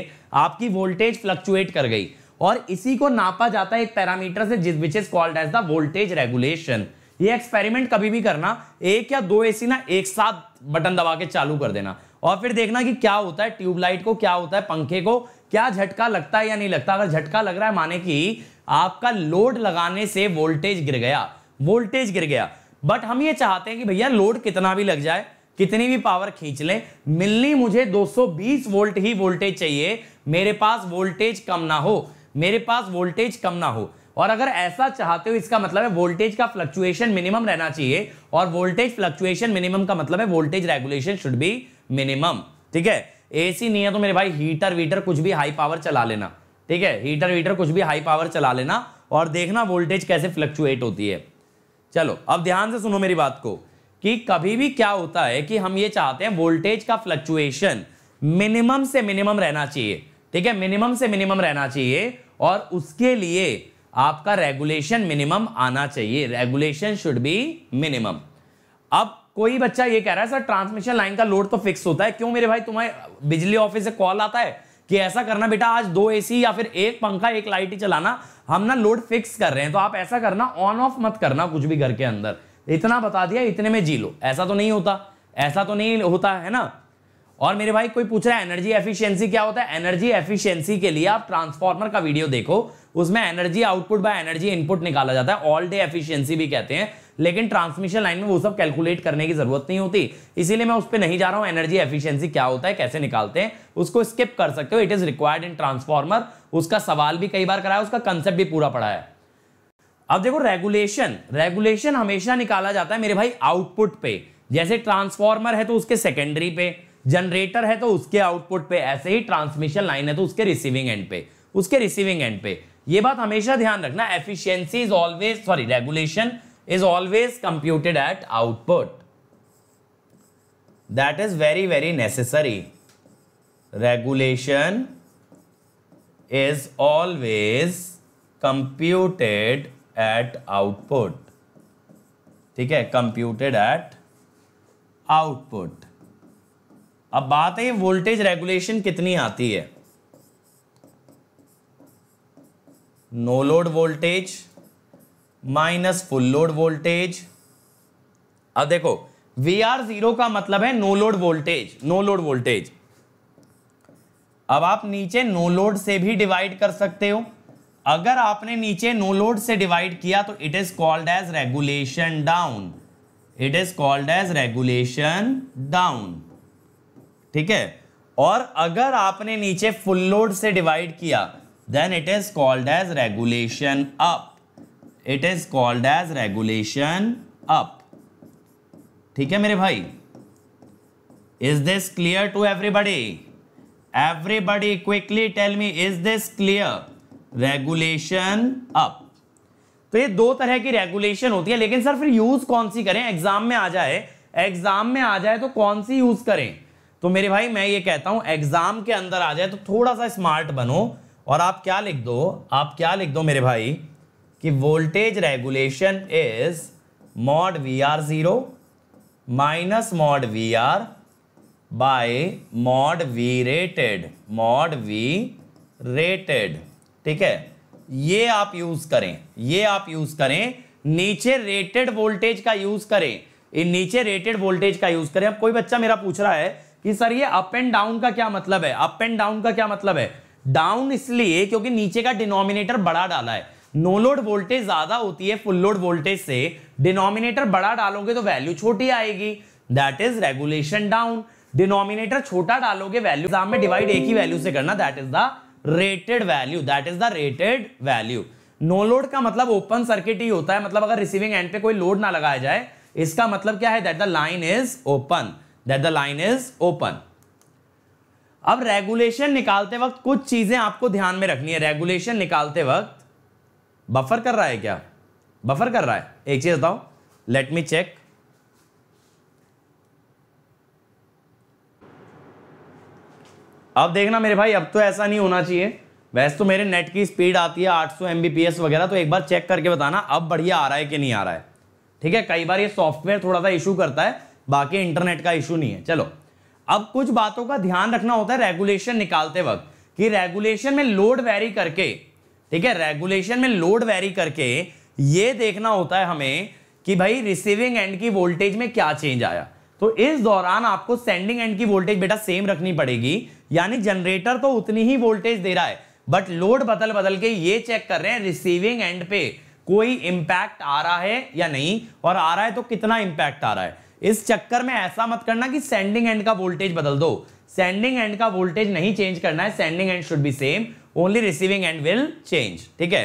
आपकी वोल्टेज फ्लक्चुएट कर गई और इसी को नापा जाता है एक पैरामीटर से जिस which is called as the voltage regulation ये एक्सपेरिमेंट कभी भी करना एक या दो ए ना एक साथ बटन दबा के चालू कर देना और फिर देखना कि क्या होता है ट्यूबलाइट को क्या होता है पंखे को क्या झटका लगता है या नहीं लगता अगर झटका लग रहा है माने कि आपका लोड लगाने से वोल्टेज गिर गया वोल्टेज गिर गया बट हम ये चाहते हैं कि भैया लोड कितना भी लग जाए कितनी भी पावर खींच लें मिलनी मुझे 220 वोल्ट ही वोल्टेज चाहिए मेरे पास वोल्टेज कम ना हो मेरे पास वोल्टेज कम ना हो और अगर ऐसा चाहते हो इसका मतलब है वोल्टेज का फ्लक्चुएशन मिनिमम रहना चाहिए और वोल्टेज फ्लक्चुएशन मिनिमम का मतलब है voltage regulation should be minimum ठीक है एसी नहीं है तो मेरे भाई हीटर वीटर कुछ भी हाई पावर चला लेना ठीक है हीटर वीटर कुछ भी हाई पावर चला लेना और देखना वोल्टेज कैसे फ्लक्चुएट होती है चलो अब ध्यान से सुनो मेरी बात को कि कभी भी क्या होता है कि हम ये चाहते हैं वोल्टेज का फ्लक्चुएशन मिनिमम से मिनिमम रहना चाहिए ठीक है मिनिमम से मिनिमम रहना चाहिए और उसके लिए आपका रेगुलेशन मिनिमम आना चाहिए रेगुलेशन शुड बी मिनिमम अब कोई बच्चा ये कह रहा है सर ट्रांसमिशन लाइन का लोड तो फिक्स होता है क्यों मेरे भाई तुम्हें बिजली ऑफिस से कॉल आता है कि ऐसा करना बेटा आज दो एसी या फिर एक पंखा एक लाइट ही चलाना हम ना लोड फिक्स कर रहे हैं तो आप ऐसा करना ऑन ऑफ मत करना कुछ भी घर के अंदर इतना बता दिया इतने में जी लो ऐसा तो नहीं होता ऐसा तो नहीं होता है ना और मेरे भाई कोई पूछ रहा है एनर्जी एफिशिएंसी क्या होता है एनर्जी एफिशिएंसी के लिए आप ट्रांसफार्मर का वीडियो देखो उसमें energy output by energy input निकाला जाता है ऑल डे एफिशिएंसी भी कहते हैं लेकिन ट्रांसमिशन लाइन में वो सब कैलकुलेट करने की जरूरत नहीं होती इसीलिए मैं उस पर नहीं जा रहा हूं एनर्जी एफिशिएंसी क्या होता है कैसे निकालते हैं उसको स्किप कर सकते हो it is required in transformer उसका सवाल भी कई बार कराया उसका कंसेप्ट भी पूरा पड़ा है अब देखो रेगुलेशन रेगुलेशन हमेशा निकाला जाता है मेरे भाई आउटपुट पे जैसे ट्रांसफॉर्मर है तो उसके सेकेंडरी पे जनरेटर है तो उसके आउटपुट पे ऐसे ही ट्रांसमिशन लाइन है तो उसके रिसीविंग एंड पे उसके रिसीविंग एंड पे ये बात हमेशा ध्यान रखना efficiency is always sorry regulation is always computed at output. That is very, very necessary. Regulation is always computed at output. ठीक है computed at output. अब बात है ये वोल्टेज रेगुलेशन कितनी आती है no load voltage minus full load voltage अब देखो वी आर जीरो का मतलब है no load voltage no load voltage अब आप नीचे नो लोड से भी डिवाइड कर सकते हो अगर आपने नीचे नो लोड से डिवाइड किया तो it is called as regulation down it is called as regulation down ठीक है और अगर आपने नीचे फुल लोड से डिवाइड किया then it is called as regulation up it is called as regulation up ठीक है मेरे भाई is this clear to everybody everybody quickly tell me is this clear regulation up तो ये दो तरह की रेगुलेशन होती है लेकिन सर फिर यूज कौन सी करें एग्जाम में आ जाए एग्जाम में आ जाए तो कौन सी यूज करें तो मेरे भाई मैं ये कहता हूं एग्जाम के अंदर आ जाए तो थोड़ा सा स्मार्ट बनो और आप क्या लिख दो आप क्या लिख दो मेरे भाई कि voltage regulation is mod V R zero minus mod V R by mod V rated mod V rated ठीक है ये आप यूज करें ये आप यूज करें नीचे रेटेड वोल्टेज का यूज करें इन नीचे रेटेड वोल्टेज का यूज करें अब कोई बच्चा मेरा पूछ रहा है कि सर ये अप एंड डाउन का क्या मतलब है अप एंड डाउन का क्या मतलब है डाउन इसलिए क्योंकि नीचे का डिनोमिनेटर बड़ा डाला है नो लोड वोल्टेज ज्यादा होती है फुल लोड वोल्टेज से डिनोमिनेटर बड़ा डालोगे तो वैल्यू छोटी आएगी that is regulation down denominator छोटा डालोगे वैल्यू एग्जाम में डिवाइड एक ही वैल्यू से करना that is the rated value that is the rated value no load का मतलब ओपन सर्किट ही होता है मतलब अगर रिसीविंग एंड पे कोई लोड ना लगाया जाए इसका मतलब क्या है that the line is open that the line is open अब रेगुलेशन निकालते वक्त कुछ चीजें आपको ध्यान में रखनी है रेगुलेशन निकालते वक्त बफर कर रहा है क्या बफर कर रहा है एक चीज बताओ लेट मी चेक अब देखना मेरे भाई अब तो ऐसा नहीं होना चाहिए वैसे तो मेरे नेट की स्पीड आती है 800 एमबीपीएस वगैरह तो एक बार चेक करके बताना अब बढ़िया आ रहा है कि नहीं आ रहा है ठीक है कई बार ये सॉफ्टवेयर थोड़ा सा इशू करता है बाकी इंटरनेट का इशू नहीं है चलो अब कुछ बातों का ध्यान रखना होता है रेगुलेशन निकालते वक्त कि रेगुलेशन में लोड वेरी करके ठीक है रेगुलेशन में लोड वेरी करके ये देखना होता है हमें कि भाई रिसीविंग एंड की वोल्टेज में क्या चेंज आया तो इस दौरान आपको सेंडिंग एंड की वोल्टेज बेटा सेम रखनी पड़ेगी यानी जनरेटर तो उतनी ही वोल्टेज दे रहा है बट लोड बदल बदल के ये चेक कर रहे हैं रिसीविंग एंड पे कोई इंपैक्ट आ रहा है या नहीं और आ रहा है तो कितना इंपैक्ट आ रहा है इस चक्कर में ऐसा मत करना कि सेंडिंग एंड का वोल्टेज बदल दो सेंडिंग एंड का वोल्टेज नहीं चेंज करना है sending end should be same only receiving end will change ठीक है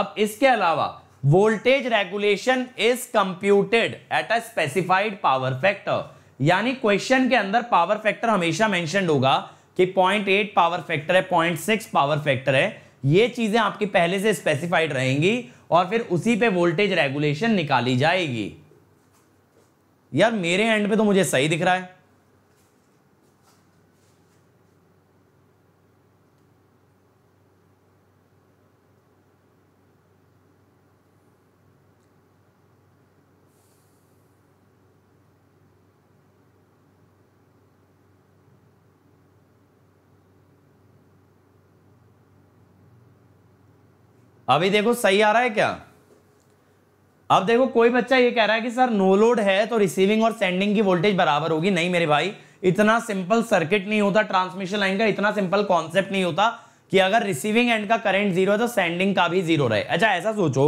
अब इसके अलावा voltage regulation is computed at a specified power factor यानी क्वेश्चन के अंदर पावर फैक्टर हमेशा मेंशन होगा कि पॉइंट एट पावर फैक्टर है पॉइंट सिक्स पावर फैक्टर है ये चीज़ें आपकी पहले से स्पेसिफाइड रहेंगी और फिर उसी पे वोल्टेज रेगुलेशन निकाली जाएगी यार मेरे एंड पे तो मुझे सही दिख रहा है अभी देखो सही आ रहा है क्या अब देखो कोई बच्चा ये कह रहा है कि सर नो लोड है तो रिसीविंग और सेंडिंग की वोल्टेज बराबर होगी नहीं मेरे भाई इतना सिंपल सर्किट नहीं होता ट्रांसमिशन लाइन का इतना सिंपल कॉन्सेप्ट नहीं होता कि अगर रिसीविंग एंड का करंट जीरो है तो सेंडिंग का भी जीरो रहे अच्छा ऐसा सोचो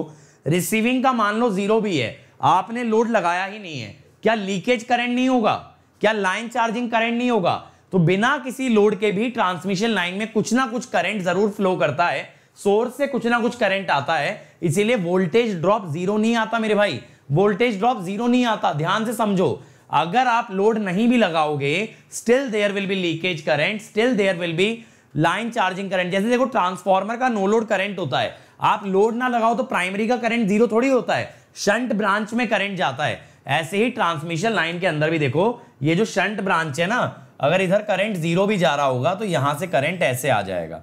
रिसीविंग का मान लो जीरो भी है आपने लोड लगाया ही नहीं है क्या लीकेज करंट नहीं होगा क्या लाइन चार्जिंग करंट नहीं होगा तो बिना किसी लोड के भी ट्रांसमिशन लाइन में कुछ ना कुछ करंट जरूर फ्लो करता है सोर्स से कुछ ना कुछ करंट आता है इसीलिए वोल्टेज ड्रॉप जीरो नहीं आता मेरे भाई वोल्टेज ड्रॉप जीरो नहीं आता ध्यान से समझो अगर आप लोड नहीं भी लगाओगे still there will be leakage current still there will be line charging current जैसे देखो ट्रांसफार्मर का नो लोड करंट होता है आप लोड ना लगाओ तो प्राइमरी का करंट जीरो थोड़ी होता है शंट ब्रांच में करंट जाता है ऐसे ही ट्रांसमिशन लाइन के अंदर भी देखो ये जो शंट ब्रांच है ना अगर इधर करंट जीरो भी जा रहा होगा तो यहां से करंट ऐसे आ जाएगा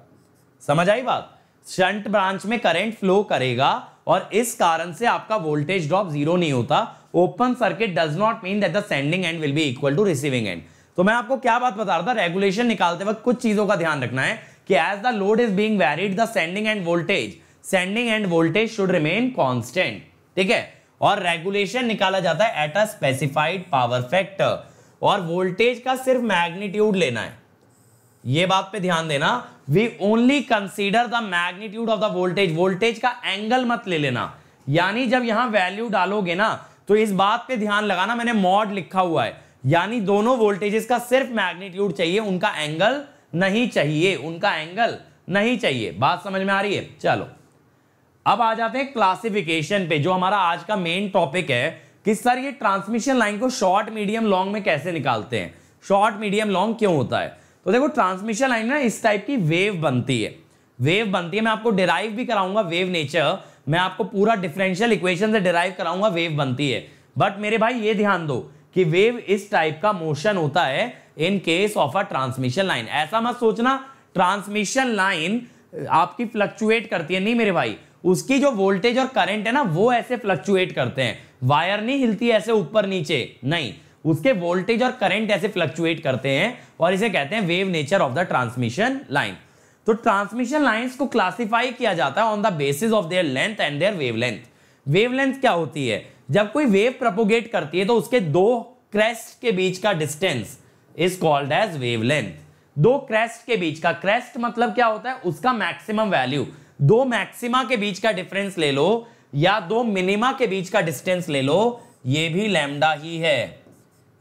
समझ आई बात शंट ब्रांच में करंट फ्लो करेगा और इस कारण से आपका वोल्टेज ड्रॉप जीरो नहीं होता open circuit does not mean that the sending end will be equal to receiving end तो मैं आपको क्या बात बता रहा था रेगुलेशन निकालते वक्त कुछ चीजों का ध्यान रखना है कि as the load is being varied the sending end voltage sending end voltage should remain constant ठीक है और रेगुलेशन निकाला जाता है at a specified power factor और वोल्टेज का सिर्फ मैग्नीट्यूड लेना है ये बात पे ध्यान देना we only consider the magnitude of the voltage voltage का एंगल मत ले लेना यानी जब यहां वैल्यू डालोगे ना तो इस बात पे ध्यान लगाना मैंने मॉड लिखा हुआ है यानी दोनों वोल्टेजेस का सिर्फ मैग्नीट्यूड चाहिए उनका एंगल नहीं चाहिए उनका एंगल नहीं चाहिए बात समझ में आ रही है चलो अब आ जाते हैं क्लासिफिकेशन पे जो हमारा आज का मेन टॉपिक है कि सर ये ट्रांसमिशन लाइन को शॉर्ट मीडियम लॉन्ग में कैसे निकालते हैं शॉर्ट मीडियम लॉन्ग क्यों होता है तो देखो ट्रांसमिशन लाइन ना इस टाइप की वेव बनती है वेव बनती है मैं आपको डिराइव भी कराऊंगा वेव नेचर मैं आपको पूरा डिफरेंशियल इक्वेशन से डिराइव कराऊंगा वेव बनती है बट मेरे भाई ये ध्यान दो कि वेव इस टाइप का मोशन होता है in case of a transmission line ऐसा मत सोचना ट्रांसमिशन लाइन आपकी फ्लक्चुएट करती है नहीं मेरे भाई उसकी जो वोल्टेज और करंट है ना वो ऐसे फ्लक्चुएट करते हैं वायर नहीं हिलती ऐसे ऊपर नीचे नहीं उसके वोल्टेज और करंट ऐसे फ्लक्चुएट करते हैं और इसे कहते हैं wave nature of the transmission line तो ट्रांसमिशन लाइंस को क्लासिफाई किया जाता है on the basis of their length and their wavelength wavelength क्या होती है जब कोई वेव प्रपोगेट करती है तो उसके दो क्रेस्ट के बीच का distance is called as wavelength दो क्रेस्ट के बीच का क्रेस्ट मतलब क्या होता है उसका मैक्सिमम वैल्यू दो मैक्सिमा के बीच का डिफरेंस ले लो या दो मिनिमा के बीच का डिस्टेंस ले लो ये भी लैमडा ही है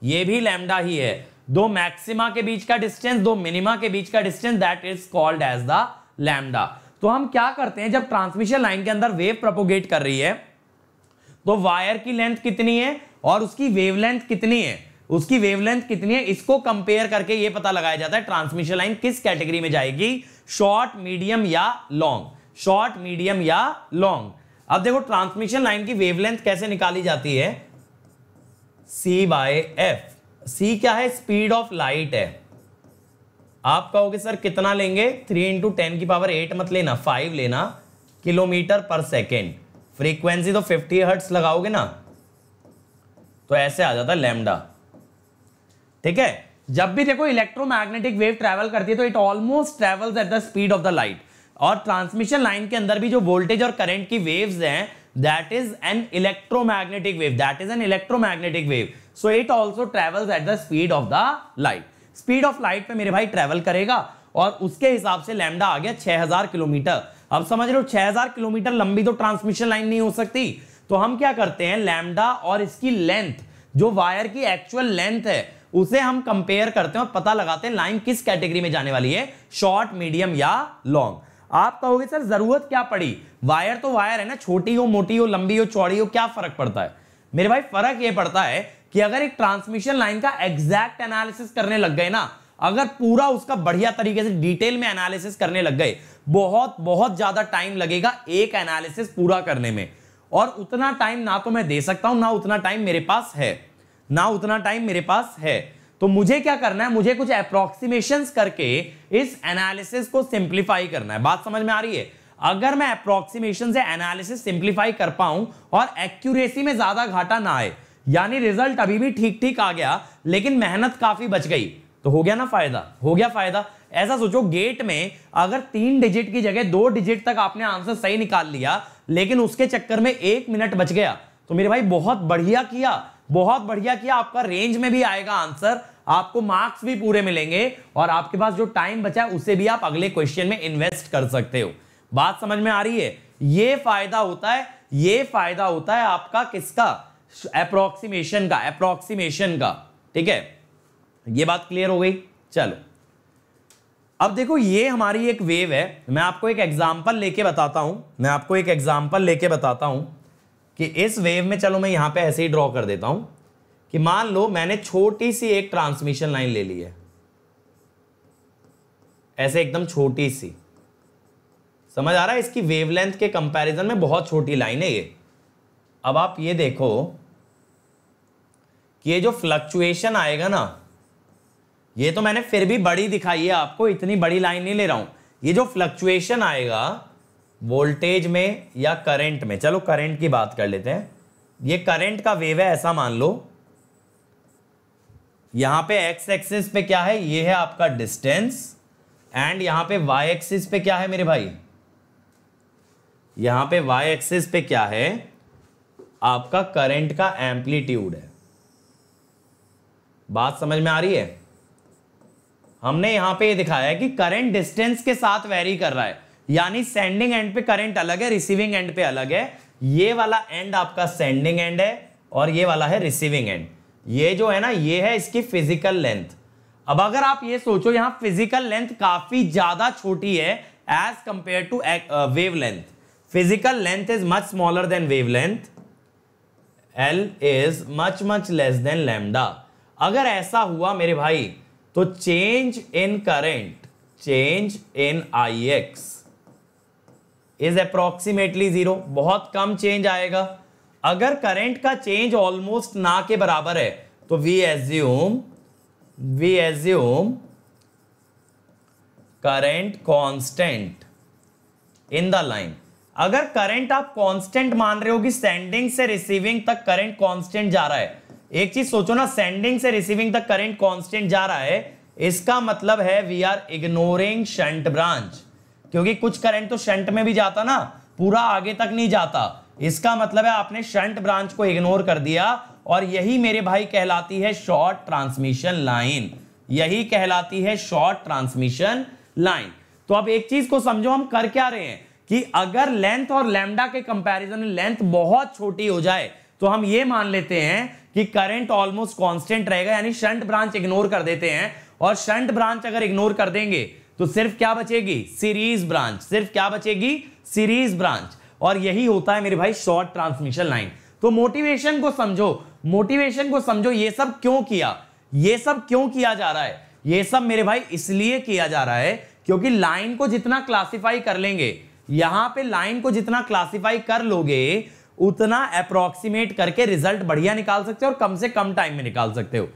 ये भी लैमडा ही है दो मैक्सिमा के बीच का डिस्टेंस दो मिनिमा के बीच का distance that is called as the lambda तो हम क्या करते हैं जब ट्रांसमिशन लाइन के अंदर वेव प्रपोगेट कर रही है तो वायर की लेंथ कितनी है और उसकी वेवलेंथ कितनी है उसकी वेवलेंथ कितनी है इसको कंपेयर करके ये पता लगाया जाता है ट्रांसमिशन लाइन किस कैटेगरी में जाएगी शॉर्ट मीडियम या लॉन्ग शॉर्ट मीडियम या लॉन्ग अब देखो ट्रांसमिशन लाइन की वेवलेंथ कैसे निकाली जाती है सी बाय एफ सी क्या है स्पीड ऑफ लाइट है आप कहोगे सर कितना लेंगे थ्री इंटू टेन की पावर एट मत लेना फाइव लेना किलोमीटर पर सेकेंड फ्रीक्वेंसी तो फिफ्टी हर्ट्स लगाओगे ना तो ऐसे आ जाता लेमडा ठीक है जब भी देखो इलेक्ट्रोमैग्नेटिक वेव ट्रैवल करती है तो it almost travels at the speed of the light और ट्रांसमिशन लाइन के अंदर भी जो वोल्टेज और करंट की वेव्स हैं that is an electromagnetic wave that is an electromagnetic wave so it also travels at the speed of the light speed of light पे मेरे भाई travel करेगा और उसके हिसाब से लैमडा आ गया 6000 किलोमीटर अब समझ लो 6000 किलोमीटर लंबी तो ट्रांसमिशन लाइन नहीं हो सकती तो हम क्या करते हैं लैमडा और इसकी लेंथ जो वायर की एक्चुअल लेंथ है उसे हम कंपेयर करते हैं और पता लगाते हैं लाइन किस कैटेगरी में जाने वाली है शॉर्ट मीडियम या लॉन्ग आप कहोगे सर जरूरत क्या पड़ी वायर तो वायर है ना छोटी हो मोटी हो लंबी हो चौड़ी हो क्या फर्क पड़ता है मेरे भाई फर्क यह पड़ता है कि अगर एक ट्रांसमिशन लाइन का एग्जैक्ट एनालिसिस करने लग गए ना अगर पूरा उसका बढ़िया तरीके से डिटेल में एनालिसिस करने लग गए बहुत बहुत ज्यादा टाइम लगेगा एक एनालिसिस पूरा करने में और उतना टाइम ना तो मैं दे सकता हूं ना उतना टाइम मेरे पास है ना उतना टाइम मेरे पास है तो मुझे क्या करना है मुझे कुछ अप्रोक्सीमेशन करके इस एनालिसिस को सिंप्लीफाई करना है बात समझ में आ रही है अगर मैं अप्रोक्सीमेशन से एनालिसिस सिंप्लीफाई कर पाऊं और एक्यूरेसी में ज्यादा घाटा ना आए यानी रिजल्ट अभी भी ठीक ठीक आ गया लेकिन मेहनत काफी बच गई तो हो गया ना फायदा हो गया फायदा ऐसा सोचो गेट में अगर तीन डिजिट की जगह दो डिजिट तक आपने आंसर सही निकाल लिया लेकिन उसके चक्कर में एक मिनट बच गया तो मेरे भाई बहुत बढ़िया किया बहुत बढ़िया किया आपका रेंज में भी आएगा आंसर आपको मार्क्स भी पूरे मिलेंगे और आपके पास जो टाइम बचा है उसे भी आप अगले क्वेश्चन में इन्वेस्ट कर सकते हो बात समझ में आ रही है ये फायदा होता है ये फायदा होता है आपका किसका अप्रोक्सीमेशन का अप्रोक्सीमेशन का ठीक है ये बात क्लियर हो गई चलो अब देखो ये हमारी एक वेव है मैं आपको एक एग्जाम्पल लेके बताता हूं मैं आपको एक एग्जाम्पल लेके बताता हूं कि इस वेव में चलो मैं यहां पे ऐसे ही ड्रॉ कर देता हूं कि मान लो मैंने छोटी सी एक ट्रांसमिशन लाइन ले ली है ऐसे एकदम छोटी सी समझ आ रहा है इसकी वेवलेंथ के कंपैरिजन में बहुत छोटी लाइन है ये अब आप ये देखो कि ये जो फ्लक्चुएशन आएगा ना ये तो मैंने फिर भी बड़ी दिखाई है आपको इतनी बड़ी लाइन नहीं ले रहा हूं ये जो फ्लक्चुएशन आएगा वोल्टेज में या करंट में चलो करंट की बात कर लेते हैं ये करंट का वेव है ऐसा मान लो यहां पे एक्स एक्सिस पे क्या है ये है आपका डिस्टेंस एंड यहां पे वाई एक्सिस पे क्या है मेरे भाई यहां पे वाई एक्सिस पे क्या है आपका करंट का एम्पलीट्यूड है बात समझ में आ रही है हमने यहां पे ये दिखाया है कि करंट डिस्टेंस के साथ वेरी कर रहा है यानी सेंडिंग एंड पे करंट अलग है रिसीविंग एंड पे अलग है ये वाला एंड आपका सेंडिंग एंड है और ये वाला है रिसीविंग एंड ये जो है ना ये है इसकी फिजिकल लेंथ अब अगर आप ये सोचो यहां फिजिकल लेंथ काफी ज्यादा छोटी है as compare to wavelength physical length is much smaller than wavelength L is much much less than lambda अगर ऐसा हुआ मेरे भाई तो change in current change in I X is approximately zero बहुत कम चेंज आएगा अगर करंट का चेंज ऑलमोस्ट ना के बराबर है तो we assume we assume current constant in the line अगर करंट आप कांस्टेंट मान रहे हो कि सेंडिंग से रिसीविंग तक करंट कांस्टेंट जा रहा है एक चीज सोचो ना सेंडिंग से रिसीविंग तक करंट कांस्टेंट जा रहा है इसका मतलब है we are ignoring shunt branch क्योंकि कुछ करंट तो शंट में भी जाता ना पूरा आगे तक नहीं जाता इसका मतलब है आपने शंट ब्रांच को इग्नोर कर दिया और यही मेरे भाई कहलाती है शॉर्ट ट्रांसमिशन लाइन यही कहलाती है शॉर्ट ट्रांसमिशन लाइन तो अब एक चीज को समझो हम कर क्या रहे हैं कि अगर लेंथ और लैमडा के कंपैरिजन में लेंथ बहुत छोटी हो जाए तो हम ये मान लेते हैं कि करंट ऑलमोस्ट कांस्टेंट रहेगा यानी शंट ब्रांच इग्नोर कर देते हैं और शंट ब्रांच अगर इग्नोर कर देंगे तो सिर्फ क्या बचेगी सीरीज ब्रांच सिर्फ क्या बचेगी सीरीज ब्रांच और यही होता है मेरे भाई शॉर्ट ट्रांसमिशन लाइन तो मोटिवेशन को समझो मोटिवेशन को समझो ये सब क्यों किया ये सब क्यों किया जा रहा है ये सब मेरे भाई इसलिए किया जा रहा है क्योंकि लाइन को जितना क्लासिफाई कर लेंगे यहां पे लाइन को जितना क्लासिफाई कर लोगे उतना अप्रोक्सीमेट करके रिजल्ट बढ़िया निकाल सकते हो और कम से कम टाइम में निकाल सकते हो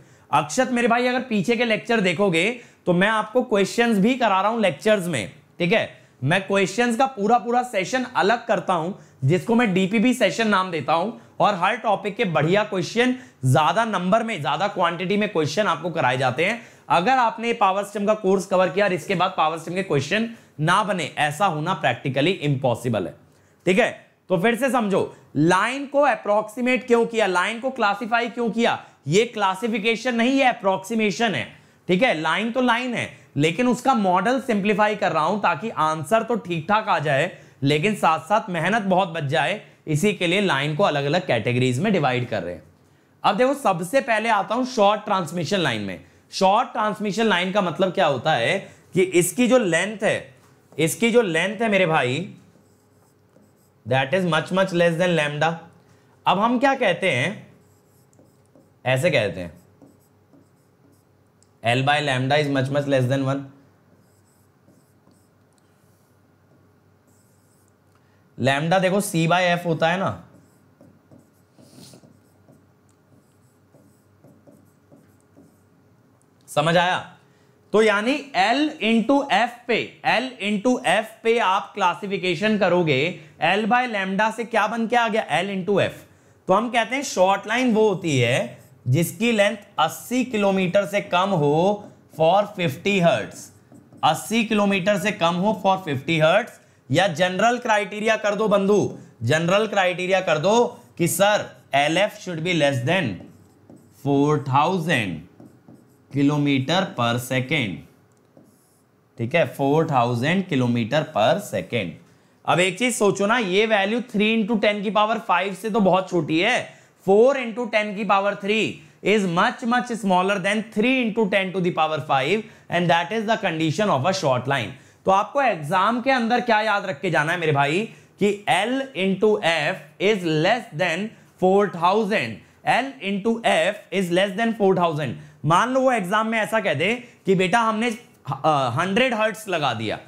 अक्षत मेरे भाई अगर पीछे के लेक्चर देखोगे तो मैं आपको क्वेश्चंस भी करा रहा हूं लेक्चर्स में ठीक है मैं क्वेश्चंस का पूरा पूरा सेशन अलग करता हूं जिसको मैं डीपीबी सेशन नाम देता हूं और हर टॉपिक के बढ़िया क्वेश्चन ज्यादा नंबर में ज्यादा क्वांटिटी में क्वेश्चन आपको कराए जाते हैं अगर आपने पावर स्टेम का कोर्स कवर किया और इसके बाद पावर स्टेम के क्वेश्चन ना बने ऐसा होना प्रैक्टिकली इंपॉसिबल है ठीक है तो फिर से समझो लाइन को अप्रोक्सीमेट क्यों किया लाइन को क्लासिफाई क्यों किया ये क्लासिफिकेशन नहीं है अप्रोक्सीमेशन है ठीक है लाइन तो लाइन है लेकिन उसका मॉडल सिंप्लीफाई कर रहा हूं ताकि आंसर तो ठीक ठाक आ जाए लेकिन साथ साथ मेहनत बहुत बच जाए इसी के लिए लाइन को अलग अलग कैटेगरीज में डिवाइड कर रहे हैं अब देखो सबसे पहले आता हूं शॉर्ट ट्रांसमिशन लाइन में शॉर्ट ट्रांसमिशन लाइन का मतलब क्या होता है कि इसकी जो लेंथ है इसकी जो लेंथ है मेरे भाई that is much much less than lambda अब हम क्या कहते हैं ऐसे कहते हैं L by lambda is much much less than one lambda देखो सी बाय एफ होता है ना समझ आया तो यानी L इंटू एफ पे L इंटू एफ पे आप क्लासिफिकेशन करोगे L बाय लैमडा से क्या बन के आ गया L इंटू एफ तो हम कहते हैं शॉर्ट लाइन वो होती है जिसकी लेंथ 80 किलोमीटर से कम हो फॉर 50 हर्ट्स 80 किलोमीटर से कम हो फॉर 50 हर्ट्स या जनरल क्राइटेरिया कर दो बंधु जनरल क्राइटेरिया कर दो कि sir L F should be less than 4000 kilometre per second ठीक है 4000 किलोमीटर पर सेकेंड अब एक चीज सोचो ना ये वैल्यू थ्री इंटू टेन की पावर फाइव से तो बहुत छोटी है फोर इंटू टेन की power three is much much smaller than three into ten to the power 5 and that is the condition of a short तो आपको एग्जाम के अंदर क्या याद रख के जाना है मेरे भाई कि L into F is less than 4000 L into F is less than 4000 मान लो वो एग्जाम में ऐसा कह दे कि बेटा हमने हंड्रेड हर्ट्स लगा दिया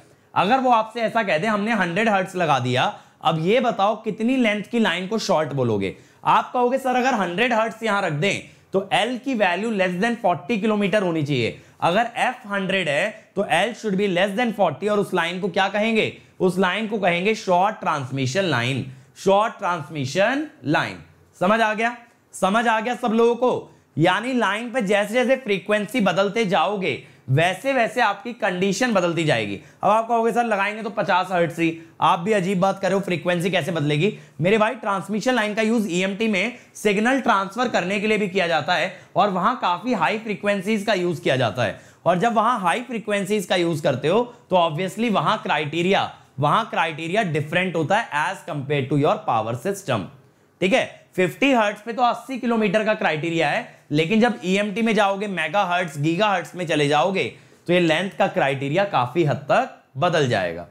अगर वो आपसे ऐसा कह दे हमने हंड्रेड हर्ट्स लगा दिया अब ये बताओ कितनी लेंथ की लाइन को शॉर्ट बोलोगे आप कहोगे सर अगर हंड्रेड हर्ट्स यहां रख दें तो L की वैल्यू लेस देन 40 किलोमीटर होनी चाहिए अगर F 100 है तो L should be less than 40 और उस लाइन को क्या कहेंगे उस लाइन को कहेंगे short transmission line short transmission line समझ आ गया समझ आ गया सब लोगों को यानी लाइन पर जैसे जैसे फ्रीक्वेंसी बदलते जाओगे वैसे वैसे आपकी कंडीशन बदलती जाएगी अब आप कहोगे सर लगाएंगे तो पचास हर्ट सी आप भी अजीब बात करो फ्रीक्वेंसी कैसे बदलेगी मेरे भाई ट्रांसमिशन लाइन का यूज ईएमटी e में सिग्नल ट्रांसफर करने के लिए भी किया जाता है और वहां काफी हाई फ्रीक्वेंसीज का यूज किया जाता है और जब वहां हाई फ्रीक्वेंसीज का यूज करते हो तो ऑब्वियसली वहां क्राइटेरिया वहां क्राइटेरिया डिफरेंट होता है as compare to your power system ठीक है 50 हर्ट्स पे तो 80 किलोमीटर का क्राइटेरिया है लेकिन जब ईएमटी e में जाओगे मेगा हर्ट्स गीगा हर्ट्स में चले जाओगे तो ये लेंथ का क्राइटेरिया काफी हद तक बदल जाएगा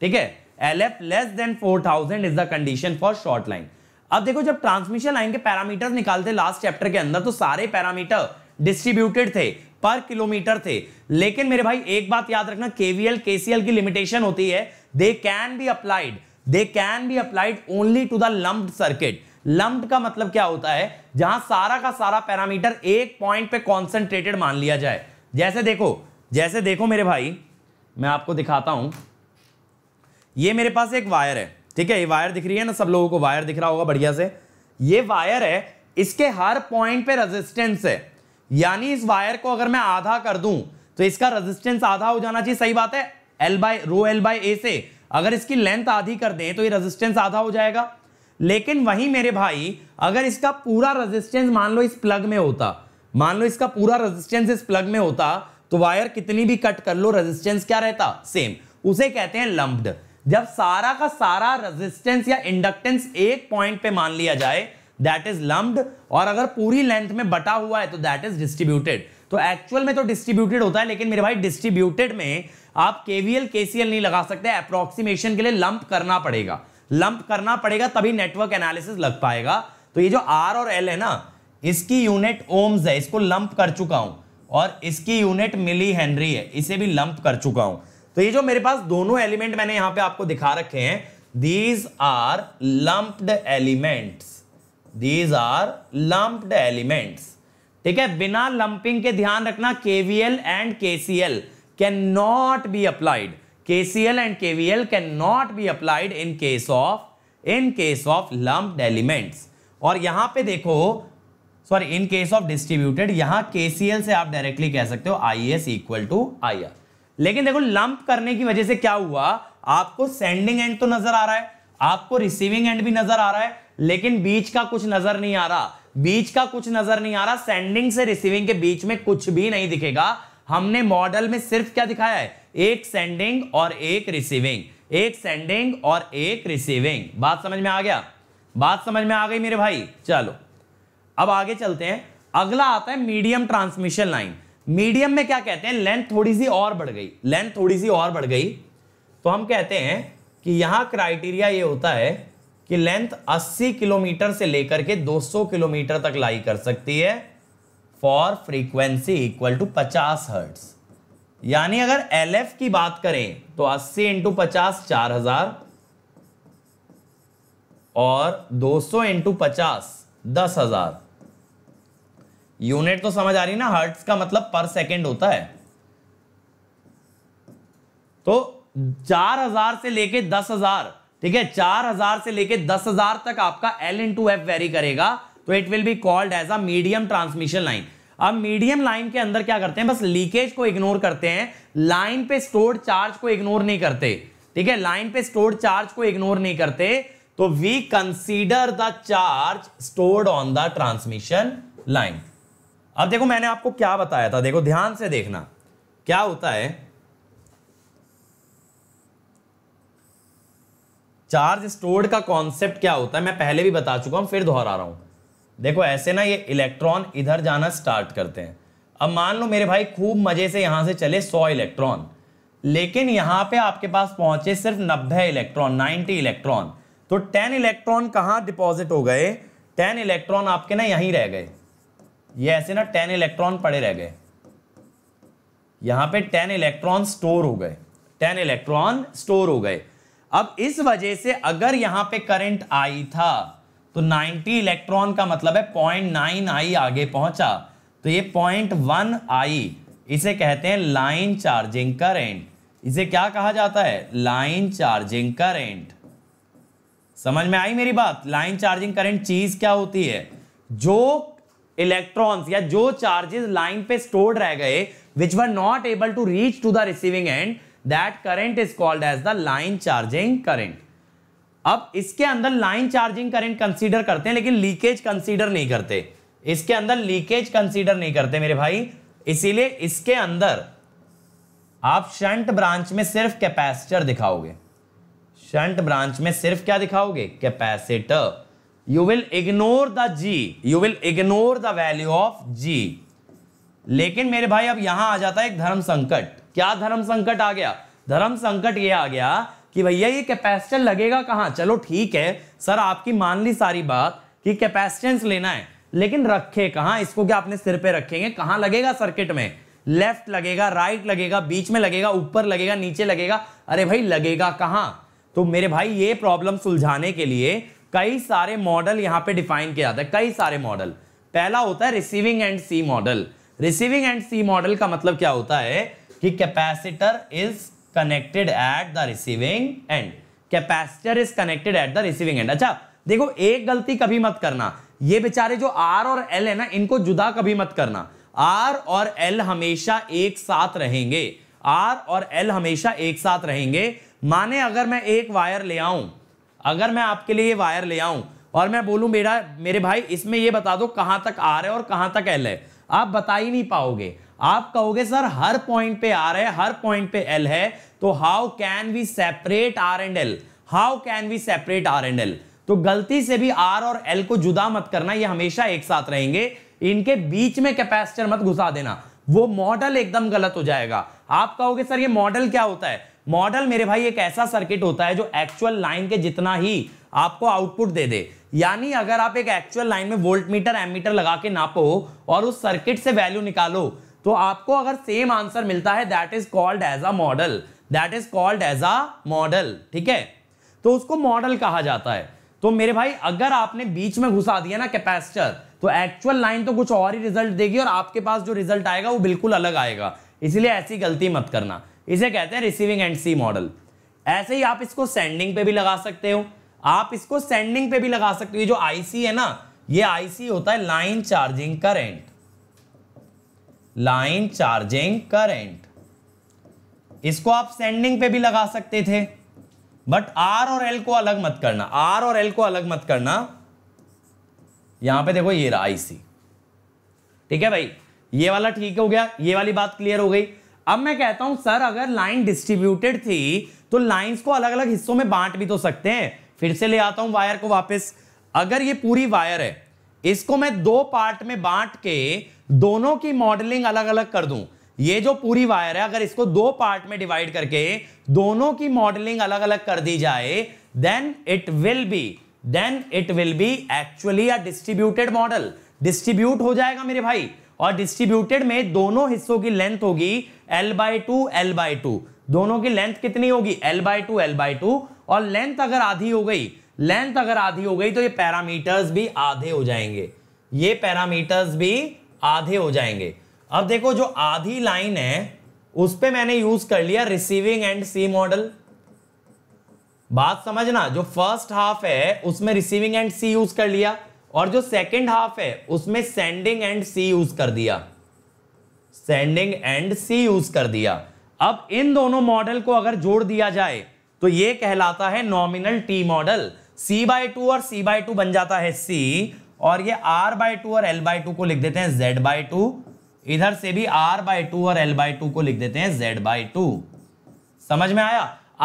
ठीक है L F less than four thousand is the condition for short line अब देखो जब ट्रांसमिशन लाइन के पैरामीटर निकालते लास्ट चैप्टर के अंदर तो सारे पैरामीटर डिस्ट्रीब्यूटेड थे पर किलोमीटर थे लेकिन मेरे भाई एक बात याद रखना केवीएल केसीएल की लिमिटेशन होती है they can be applied they can be applied only to the lump circuit lump का मतलब क्या होता है जहां सारा का सारा पैरामीटर एक पॉइंट पे कॉन्सेंट्रेटेड मान लिया जाए जैसे देखो जैसे देखो मेरे भाई मैं आपको दिखाता हूं ये मेरे पास एक वायर है ठीक है ये वायर दिख रही है ना सब लोगों को वायर दिख रहा होगा बढ़िया से ये वायर है इसके हर पॉइंट पे रेजिस्टेंस है यानी इस वायर को अगर मैं आधा कर दूं तो इसका रेजिस्टेंस आधा हो जाना चाहिए सही बात है L by rho L by A से अगर इसकी लेंथ आधी कर दें तो ये रेजिस्टेंस आधा हो जाएगा लेकिन वही मेरे भाई अगर इसका पूरा रेजिस्टेंस मान लो इस प्लग में होता मान लो इसका पूरा रेजिस्टेंस इस प्लग में होता तो वायर कितनी भी कट कर लो रेजिस्टेंस क्या रहता सेम उसे कहते हैं लंप्ड जब सारा का सारा रेजिस्टेंस या इंडक्टेंस एक पॉइंट पे मान लिया जाए दैट इज लम्ब्ड और अगर पूरी लेंथ में बटा हुआ है तो दैट इज डिस्ट्रीब्यूटेड तो एक्चुअल में तो डिस्ट्रीब्यूटेड होता है लेकिन मेरे भाई डिस्ट्रीब्यूटेड में आप केवीएल केसीएल नहीं लगा सकते अप्रोक्सीमेशन के लिए लंप करना पड़ेगा लंप करना पड़ेगा तभी नेटवर्क एनालिसिस लग पाएगा तो ये जो आर और एल है ना इसकी यूनिट ओम्स है इसको लंप कर चुका हूं और इसकी यूनिट मिली हेनरी है इसे भी लंप कर चुका हूं तो ये जो मेरे पास दोनों एलिमेंट मैंने यहां पे आपको दिखा रखे हैं these are lumped elements these are lumped elements ठीक है बिना लंपिंग के ध्यान रखना KVL and KCL can not be applied KCL and KVL cannot be applied in case of in case of lumped elements. और यहां पे देखो sorry in case of distributed C L से आप डायरेक्टली कह सकते हो I S equal to I R लेकिन देखो लंप करने की वजह से क्या हुआ आपको सेंडिंग एंड तो नजर आ रहा है आपको रिसीविंग एंड भी नजर आ रहा है लेकिन बीच का कुछ नजर नहीं आ रहा बीच का कुछ नजर नहीं आ रहा सेंडिंग से रिसीविंग के बीच में कुछ भी नहीं दिखेगा हमने मॉडल में सिर्फ क्या दिखाया है एक सेंडिंग और एक रिसीविंग एक सेंडिंग और एक रिसीविंग बात समझ में आ गया बात समझ में आ गई मेरे भाई चलो अब आगे चलते हैं अगला आता है मीडियम ट्रांसमिशन लाइन मीडियम में क्या कहते हैं लेंथ थोड़ी सी और बढ़ गई लेंथ थोड़ी सी और बढ़ गई तो हम कहते हैं कि यहां क्राइटेरिया ये होता है कि लेंथ 80 किलोमीटर से लेकर के 200 किलोमीटर तक लाई कर सकती है for frequency equal to 50 hertz यानी अगर एल एफ की बात करें तो 80 इंटू पचास चार हजार और 200 सौ इंटू पचास दस हजार यूनिट तो समझ आ रही ना हर्ट्स का मतलब पर सेकंड होता है तो चार हजार से लेके दस हजार ठीक है चार हजार से लेके दस हजार तक आपका एल इंटू एफ वेरी करेगा तो it will be called as a medium transmission line अब मीडियम लाइन के अंदर क्या करते हैं बस लीकेज को इग्नोर करते हैं लाइन पे स्टोर्ड चार्ज को इग्नोर नहीं करते ठीक है लाइन पे स्टोर्ड चार्ज को इग्नोर नहीं करते तो we consider the charge stored on the transmission line अब देखो मैंने आपको क्या बताया था देखो ध्यान से देखना क्या होता है चार्ज स्टोर्ड का कॉन्सेप्ट क्या होता है मैं पहले भी बता चुका हूं फिर दोहरा रहा हूं देखो ऐसे ना ये इलेक्ट्रॉन इधर जाना स्टार्ट करते हैं अब मान लो मेरे भाई खूब मजे से यहां से चले सौ इलेक्ट्रॉन लेकिन यहां पे आपके पास पहुंचे सिर्फ नब्बे इलेक्ट्रॉन नाइनटी इलेक्ट्रॉन तो टेन इलेक्ट्रॉन कहां डिपॉजिट हो गए टेन इलेक्ट्रॉन आपके ना यहीं रह गए ये ऐसे ना टेन इलेक्ट्रॉन पड़े रह गए यहां पे टेन इलेक्ट्रॉन स्टोर हो गए टेन इलेक्ट्रॉन स्टोर हो गए अब इस वजह से अगर यहां पे करंट आई था तो 90 इलेक्ट्रॉन का मतलब है पॉइंट नाइन आई आगे पहुंचा तो ये वन आई इसे कहते हैं लाइन चार्जिंग करेंट इसे क्या कहा जाता है लाइन चार्जिंग करेंट समझ में आई मेरी बात लाइन चार्जिंग करेंट चीज क्या होती है जो इलेक्ट्रॉन्स या जो चार्जेस लाइन पे स्टोर्ड रह गए which were not able to reach to the receiving end that current is called as the line charging current अब इसके अंदर लाइन चार्जिंग करंट कंसीडर करते हैं लेकिन लीकेज कंसीडर नहीं करते इसके अंदर लीकेज कंसीडर नहीं करते मेरे भाई इसीलिए इसके अंदर आप शंट ब्रांच में सिर्फ कैपेसिटर दिखाओगे शंट ब्रांच में सिर्फ क्या दिखाओगे capacitor you will ignore the G you will ignore the value of G लेकिन मेरे भाई अब यहां आ जाता है एक धर्म संकट क्या धर्म संकट आ गया धर्म संकट यह आ गया कि भैया ये कैपेसिटर लगेगा कहाँ चलो ठीक है सर आपकी मान ली सारी बात कि कैपेसिटेंस लेना है लेकिन रखे कहाँ इसको क्या अपने सिर पे रखेंगे कहाँ लगेगा सर्किट में लेफ्ट लगेगा राइट लगेगा बीच में लगेगा ऊपर लगेगा नीचे लगेगा अरे भाई लगेगा कहाँ तो मेरे भाई ये प्रॉब्लम सुलझाने के लिए कई सारे मॉडल यहाँ पे डिफाइन किया जाता है कई सारे मॉडल पहला होता है receiving end C model receiving end C model का मतलब क्या होता है कि capacitor is connected at the receiving end capacitor is connected at the receiving end अच्छा देखो एक गलती कभी मत करना ये बेचारे जो R और L है ना इनको जुदा कभी मत करना R और L हमेशा एक साथ रहेंगे R और L हमेशा एक साथ रहेंगे माने अगर मैं एक वायर ले आऊं अगर मैं आपके लिए ये वायर ले आऊं और मैं बोलूं बेटा मेरे भाई इसमें ये बता दो कहां तक आर है और कहां तक एल है आप बता ही नहीं पाओगे आप कहोगे सर हर पॉइंट पे आर है हर पॉइंट पे एल है तो how can we separate R and L how can we separate R and L तो गलती से भी आर और एल को जुदा मत करना ये हमेशा एक साथ रहेंगे इनके बीच में कैपेसिटर मत घुसा देना वो मॉडल एकदम गलत हो जाएगा आप कहोगे सर ये मॉडल क्या होता है मॉडल मेरे भाई एक ऐसा सर्किट होता है जो एक्चुअल लाइन के जितना ही आपको आउटपुट दे दे यानी अगर आप एक एक्चुअल लाइन में वोल्ट मीटर एमीटर लगा के नापो और उस सर्किट से वैल्यू निकालो तो आपको अगर सेम आंसर मिलता है that is called as a model that is called as a model ठीक है तो उसको मॉडल कहा जाता है तो मेरे भाई अगर आपने बीच में घुसा दिया ना कैपेसिटर तो एक्चुअल लाइन तो कुछ और ही रिजल्ट देगी और आपके पास जो रिजल्ट आएगा वो बिल्कुल अलग आएगा इसलिए ऐसी गलती मत करना इसे कहते हैं रिसीविंग एंड सी मॉडल ऐसे ही आप इसको सेंडिंग पे भी लगा सकते हो आप इसको सेंडिंग पे भी लगा सकते हो ये जो आईसी है ना ये आईसी होता है line charging current line charging current इसको आप सेंडिंग पे भी लगा सकते थे बट आर और एल को अलग मत करना आर और एल को अलग मत करना यहां पे देखो ये रहा आईसी ठीक है भाई ये वाला ठीक हो गया ये वाली बात क्लियर हो गई अब मैं कहता हूं सर अगर लाइन डिस्ट्रीब्यूटेड थी तो लाइंस को अलग अलग हिस्सों में बांट भी तो सकते हैं फिर से ले आता हूं वायर को वापस अगर ये पूरी वायर है इसको मैं दो पार्ट में बांट के दोनों की मॉडलिंग अलग अलग कर दूं ये जो पूरी वायर है अगर इसको दो पार्ट में डिवाइड करके दोनों की मॉडलिंग अलग अलग कर दी जाए then it will be then it will be actually a distributed model distribute हो जाएगा मेरे भाई और डिस्ट्रीब्यूटेड में दोनों हिस्सों की लेंथ होगी L by two L by two दोनों की लेंथ कितनी होगी L by two L by two और लेंथ अगर आधी हो गई लेंथ अगर आधी हो गई तो ये पैरामीटर्स भी आधे हो जाएंगे ये पैरामीटर्स भी आधे हो जाएंगे अब देखो जो आधी लाइन है उस पर मैंने यूज कर लिया रिसीविंग एंड सी मॉडल बात समझना जो फर्स्ट हाफ है उसमें रिसीविंग एंड सी यूज कर लिया और जो सेकंड हाफ है उसमें सेंडिंग एंड सी यूज कर दिया सेंडिंग एंड सी यूज कर दिया अब इन दोनों मॉडल को अगर जोड़ दिया जाए तो ये कहलाता है nominal T model C by two और सी बाय टू बन जाता है सी और ये आर बाई टू और एल बाय टू को लिख देते हैं जेड बाई टू इधर से भी आर बाय टू और एल बाय टू को लिख देते हैं जेड बाई टू समझ में आया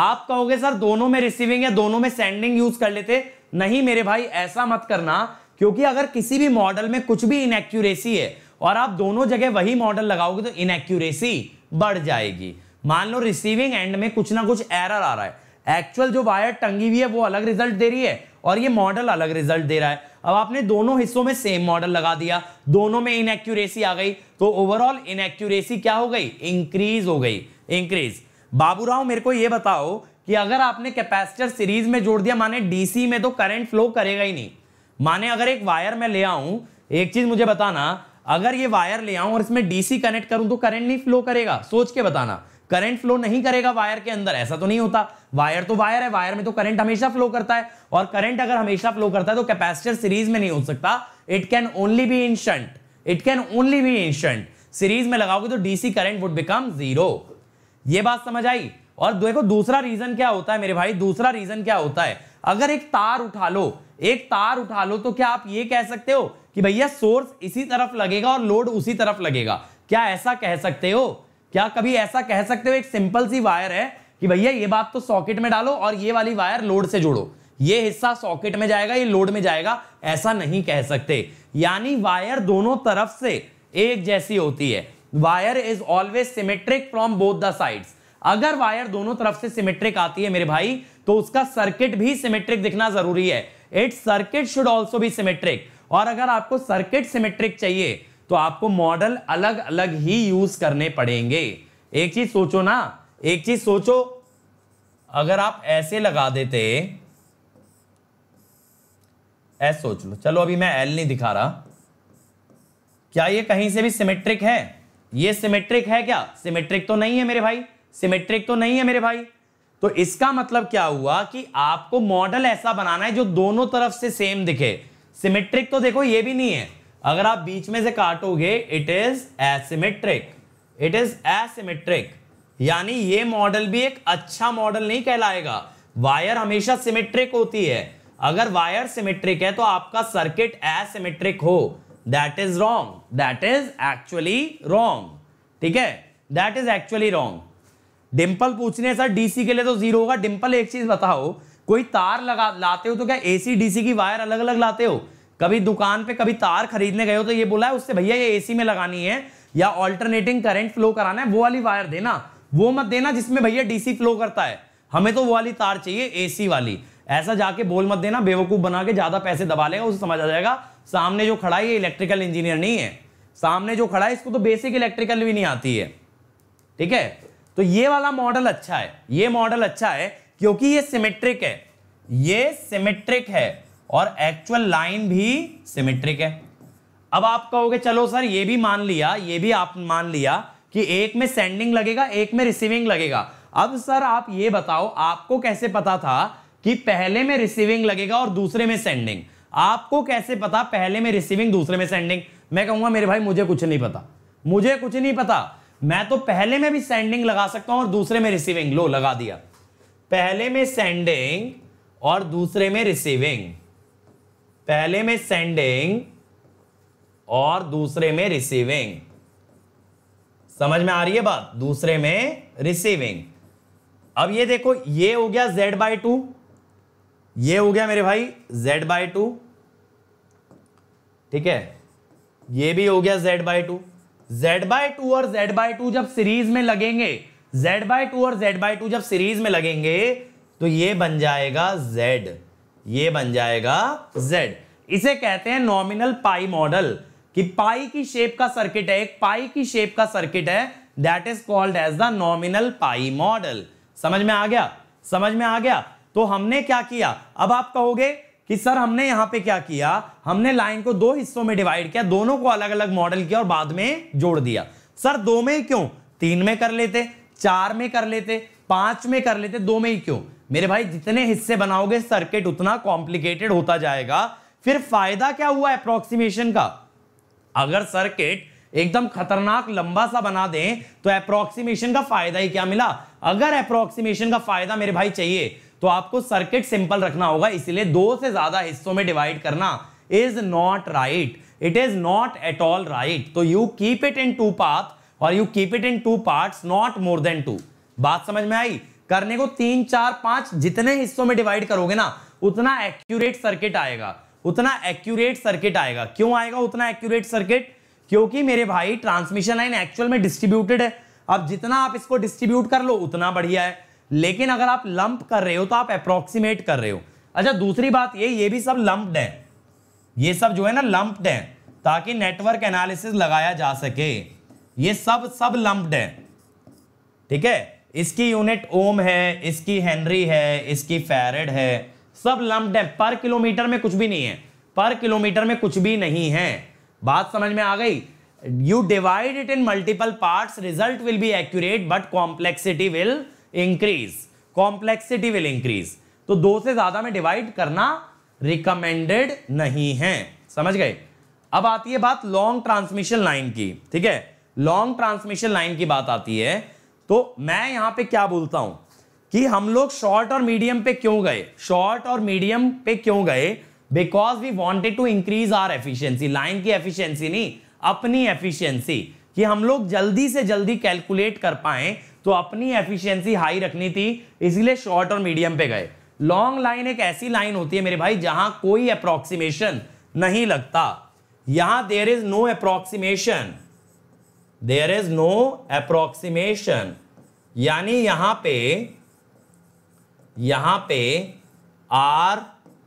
आप कहोगे सर दोनों में रिसीविंग या दोनों में सेंडिंग यूज कर लेते नहीं मेरे भाई ऐसा मत करना क्योंकि अगर किसी भी मॉडल में कुछ भी इनएक्यूरेसी है और आप दोनों जगह वही मॉडल लगाओगे तो इनएक्यूरेसी बढ़ जाएगी मान लो रिसीविंग एंड में कुछ ना कुछ एरर आ रहा है एक्चुअल जो वायर टंगी हुई है वो अलग रिजल्ट दे रही है और ये मॉडल अलग रिजल्ट दे रहा है अब आपने दोनों हिस्सों में सेम मॉडल लगा दिया दोनों में इनएक्यूरेसी आ गई तो ओवरऑल इनएक्यूरेसी क्या हो गई इंक्रीज हो गई इंक्रीज बाबूराव मेरे को ये बताओ कि अगर आपने कैपेसिटर सीरीज में जोड़ दिया माने डीसी में तो करंट फ्लो करेगा ही नहीं माने अगर एक वायर में ले आऊं एक चीज मुझे बताना अगर ये वायर ले आऊं और इसमें डीसी कनेक्ट करूं तो करंट नहीं फ्लो करेगा सोच के बताना करंट फ्लो नहीं करेगा वायर के अंदर ऐसा तो नहीं होता वायर तो वायर है वायर में तो करंट हमेशा फ्लो करता है और करंट अगर हमेशा फ्लो करता है तो कैपेसिटर सीरीज में नहीं हो सकता it can only be in it can only be in series में लगाओगे तो DC current would become zero ये बात समझ आई और देखो दूसरा रीजन क्या होता है मेरे भाई दूसरा रीजन क्या होता है अगर एक तार उठा लो एक तार उठा लो तो क्या आप ये कह सकते हो कि भैया सोर्स इसी तरफ लगेगा और लोड उसी तरफ लगेगा क्या ऐसा कह सकते हो क्या कभी ऐसा कह सकते हो एक सिंपल सी वायर है कि भैया ये बात तो सॉकेट में डालो और ये वाली वायर लोड से जोड़ो ये हिस्सा सॉकेट में जाएगा ये लोड में जाएगा ऐसा नहीं कह सकते यानी वायर दोनों तरफ से एक जैसी होती है wire is always symmetric from both the sides अगर वायर दोनों तरफ से सिमेट्रिक आती है मेरे भाई तो उसका सर्किट भी सिमेट्रिक दिखना जरूरी है इट सर्किट शुड ऑल्सो भी सिमेट्रिक और अगर आपको सर्किट सिमेट्रिक चाहिए तो आपको मॉडल अलग अलग ही यूज करने पड़ेंगे एक चीज सोचो ना एक चीज सोचो अगर आप ऐसे लगा देते ऐसे सोच लो चलो अभी मैं एल नहीं दिखा रहा क्या ये कहीं से भी सिमेट्रिक है ये सिमेट्रिक है क्या सिमेट्रिक तो नहीं है मेरे भाई सिमेट्रिक तो नहीं है मेरे भाई तो इसका मतलब क्या हुआ कि आपको मॉडल ऐसा बनाना है जो दोनों तरफ से सेम दिखे सिमेट्रिक तो देखो ये भी नहीं है अगर आप बीच में से काटोगे it is asymmetric it is asymmetric यानी ये मॉडल भी एक अच्छा मॉडल नहीं कहलाएगा वायर हमेशा सिमेट्रिक होती है अगर वायर सिमेट्रिक है तो आपका सर्किट एसिमेट्रिक हो that is wrong that is actually wrong ठीक है that is actually wrong Dimple पूछने सर डीसी के लिए तो जीरो होगा डिम्पल एक चीज बताओ कोई तार लगा लाते हो तो क्या एसी डीसी की वायर अलग अलग लाते हो कभी दुकान पे कभी तार खरीदने गए हो तो ये बोला है उससे भैया ये एसी में लगानी है या ऑल्टरनेटिंग करंट फ्लो कराना है वो वाली वायर देना वो मत देना जिसमें भैया डीसी फ्लो करता है हमें तो वो वाली तार चाहिए एसी वाली ऐसा जाके बोल मत देना बेवकूफ बना के ज्यादा पैसे दबा लेगा उसे समझ आ जाएगा सामने जो खड़ा है ये इलेक्ट्रिकल इंजीनियर नहीं है सामने जो खड़ा है इसको तो बेसिक इलेक्ट्रिकल भी नहीं आती है ठीक है तो ये वाला मॉडल अच्छा है ये मॉडल अच्छा है क्योंकि ये सिमेट्रिक है ये सिमेट्रिक है और एक्चुअल लाइन भी सिमेट्रिक है अब आप कहोगे चलो सर ये भी मान लिया ये भी आप मान लिया कि एक में सेंडिंग लगेगा एक में रिसीविंग लगेगा अब सर आप ये बताओ आपको कैसे पता था कि पहले में रिसीविंग लगेगा और दूसरे में सेंडिंग आपको कैसे पता पहले में रिसीविंग दूसरे में सेंडिंग मैं कहूंगा मेरे भाई मुझे कुछ नहीं पता मुझे कुछ नहीं पता मैं तो पहले में भी सेंडिंग लगा सकता हूं और दूसरे में रिसीविंग लो लगा दिया पहले में सेंडिंग और दूसरे में रिसीविंग पहले में सेंडिंग और दूसरे में रिसीविंग समझ में आ रही है बात दूसरे में रिसीविंग अब ये देखो ये हो गया z बाय टू ये हो गया मेरे भाई z बाय टू ठीक है ये भी हो गया z by two z by two और z बाय टू जब सीरीज में लगेंगे z बाय टू और z बाय टू जब सीरीज में लगेंगे तो ये बन जाएगा z ये बन जाएगा z इसे कहते हैं नॉमिनल पाई मॉडल कि पाई की शेप का सर्किट है एक पाई की शेप का सर्किट है that is called as the nominal pi model समझ में आ गया समझ में आ गया तो हमने क्या किया अब आप कहोगे कि सर हमने यहां पे क्या किया हमने लाइन को दो हिस्सों में डिवाइड किया दोनों को अलग अलग मॉडल किया और बाद में जोड़ दिया सर दो में क्यों तीन में कर लेते चार में कर लेते पांच में कर लेते दो में ही क्यों मेरे भाई जितने हिस्से बनाओगे सर्किट उतना कॉम्प्लिकेटेड होता जाएगा फिर फायदा क्या हुआ अप्रोक्सीमेशन का अगर सर्किट एकदम खतरनाक लंबा सा बना दें तो अप्रोक्सीमेशन का फायदा ही क्या मिला अगर अप्रोक्सीमेशन का फायदा मेरे भाई चाहिए तो आपको सर्किट सिंपल रखना होगा इसलिए दो से ज्यादा हिस्सों में डिवाइड करना is not right it is not at all right तो you keep it in two path और you keep it in two part not more than two बात समझ में आई करने को तीन चार पांच जितने हिस्सों में डिवाइड करोगे ना उतना एक्यूरेट सर्किट आएगा उतना एक्यूरेट सर्किट आएगा क्यों आएगा उतना एक्यूरेट सर्किट क्योंकि मेरे भाई ट्रांसमिशन लाइन एक्चुअल में डिस्ट्रीब्यूटेड है अब जितना आप इसको डिस्ट्रीब्यूट कर लो उतना बढ़िया है लेकिन अगर आप लंप कर रहे हो तो आप अप्रोक्सीमेट कर रहे हो अच्छा दूसरी बात ये ये भी सब लंप्ड है ये सब जो है ना लंप्ड है ताकि नेटवर्क एनालिसिस लगाया जा सके ये सब सब लंप्ड है ठीक है इसकी यूनिट ओम है इसकी हेनरी है इसकी फेरेड है सब लम्ब है पर किलोमीटर में कुछ भी नहीं है पर किलोमीटर में कुछ भी नहीं है बात समझ में आ गई you divide it in multiple parts result will be accurate but complexity will increase complexity will increase तो दो से ज्यादा में डिवाइड करना रिकमेंडेड नहीं है समझ गए अब आती है बात लॉन्ग ट्रांसमिशन लाइन की ठीक है लॉन्ग ट्रांसमिशन लाइन की बात आती है तो मैं यहां पे क्या बोलता हूं कि हम लोग शॉर्ट और मीडियम पे क्यों गए शॉर्ट और मीडियम पे क्यों गए because we wanted to increase our efficiency line की एफिशियंसी नहीं अपनी एफिशियंसी कि हम लोग जल्दी से जल्दी कैलकुलेट कर पाए तो अपनी एफिशिएंसी हाई रखनी थी इसलिए शॉर्ट और मीडियम पे गए लॉन्ग लाइन एक ऐसी लाइन होती है मेरे भाई जहां कोई अप्रोक्सीमेशन नहीं लगता यहां there is no approximation there is no approximation यानी यहां पे यहां पे R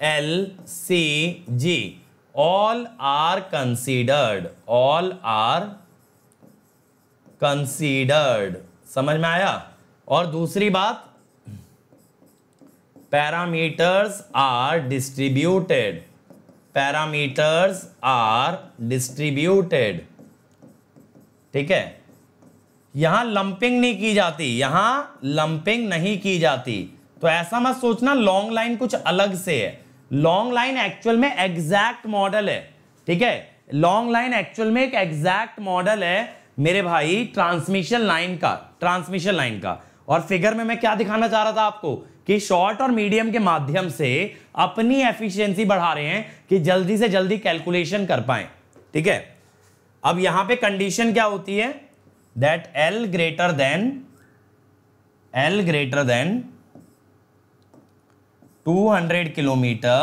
L C G all are considered all are considered समझ में आया और दूसरी बात parameters are distributed parameters are distributed ठीक है यहां लंपिंग नहीं की जाती यहां लंपिंग नहीं की जाती तो ऐसा मत सोचना लॉन्ग लाइन कुछ अलग से है लॉन्ग लाइन एक्चुअल में एग्जैक्ट मॉडल है ठीक है लॉन्ग लाइन एक्चुअल में एक एग्जैक्ट मॉडल है मेरे भाई ट्रांसमिशन लाइन का ट्रांसमिशन लाइन का और फिगर में मैं क्या दिखाना चाह रहा था आपको कि शॉर्ट और मीडियम के माध्यम से अपनी एफिशिएंसी बढ़ा रहे हैं कि जल्दी से जल्दी कैलकुलेशन कर पाए ठीक है अब यहां पे कंडीशन क्या होती है that L greater than L greater than 200 kilometer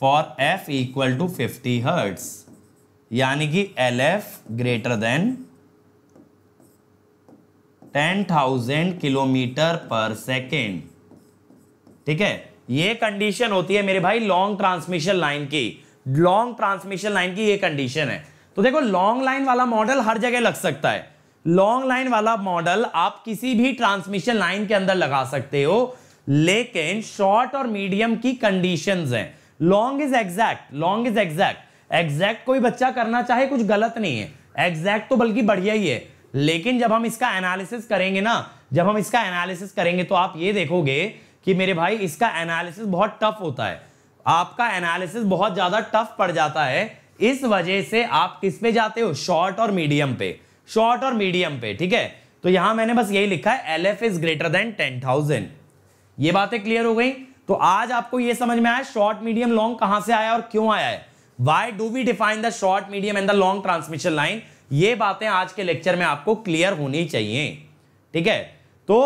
for F equal to 50 hertz यानी कि L F greater than 10,000 kilometer per second ठीक है ये कंडीशन होती है मेरे भाई लॉन्ग ट्रांसमिशन लाइन की लॉन्ग ट्रांसमिशन लाइन की ये कंडीशन है तो देखो लॉन्ग लाइन वाला मॉडल हर जगह लग सकता है लॉन्ग लाइन वाला मॉडल आप किसी भी ट्रांसमिशन लाइन के अंदर लगा सकते हो लेकिन शॉर्ट और मीडियम की कंडीशन है long is exact long is exact exact कोई बच्चा करना चाहे कुछ गलत नहीं है एग्जैक्ट तो बल्कि बढ़िया ही है लेकिन जब हम इसका एनालिसिस करेंगे ना जब हम इसका एनालिसिस करेंगे तो आप ये देखोगे कि मेरे भाई इसका एनालिसिस बहुत टफ होता है आपका एनालिसिस बहुत ज्यादा टफ पड़ जाता है इस वजह से आप किस पे जाते हो शॉर्ट और मीडियम पे शॉर्ट और मीडियम पे ठीक है तो यहां मैंने बस यही लिखा है L F is greater than ten thousand ये बातें क्लियर हो गई तो आज आपको ये समझ में आया शॉर्ट मीडियम लॉन्ग कहां से आया और क्यों आया है why do we define the short medium and the long transmission line ये बातें आज के लेक्चर में आपको क्लियर होनी चाहिए ठीक है तो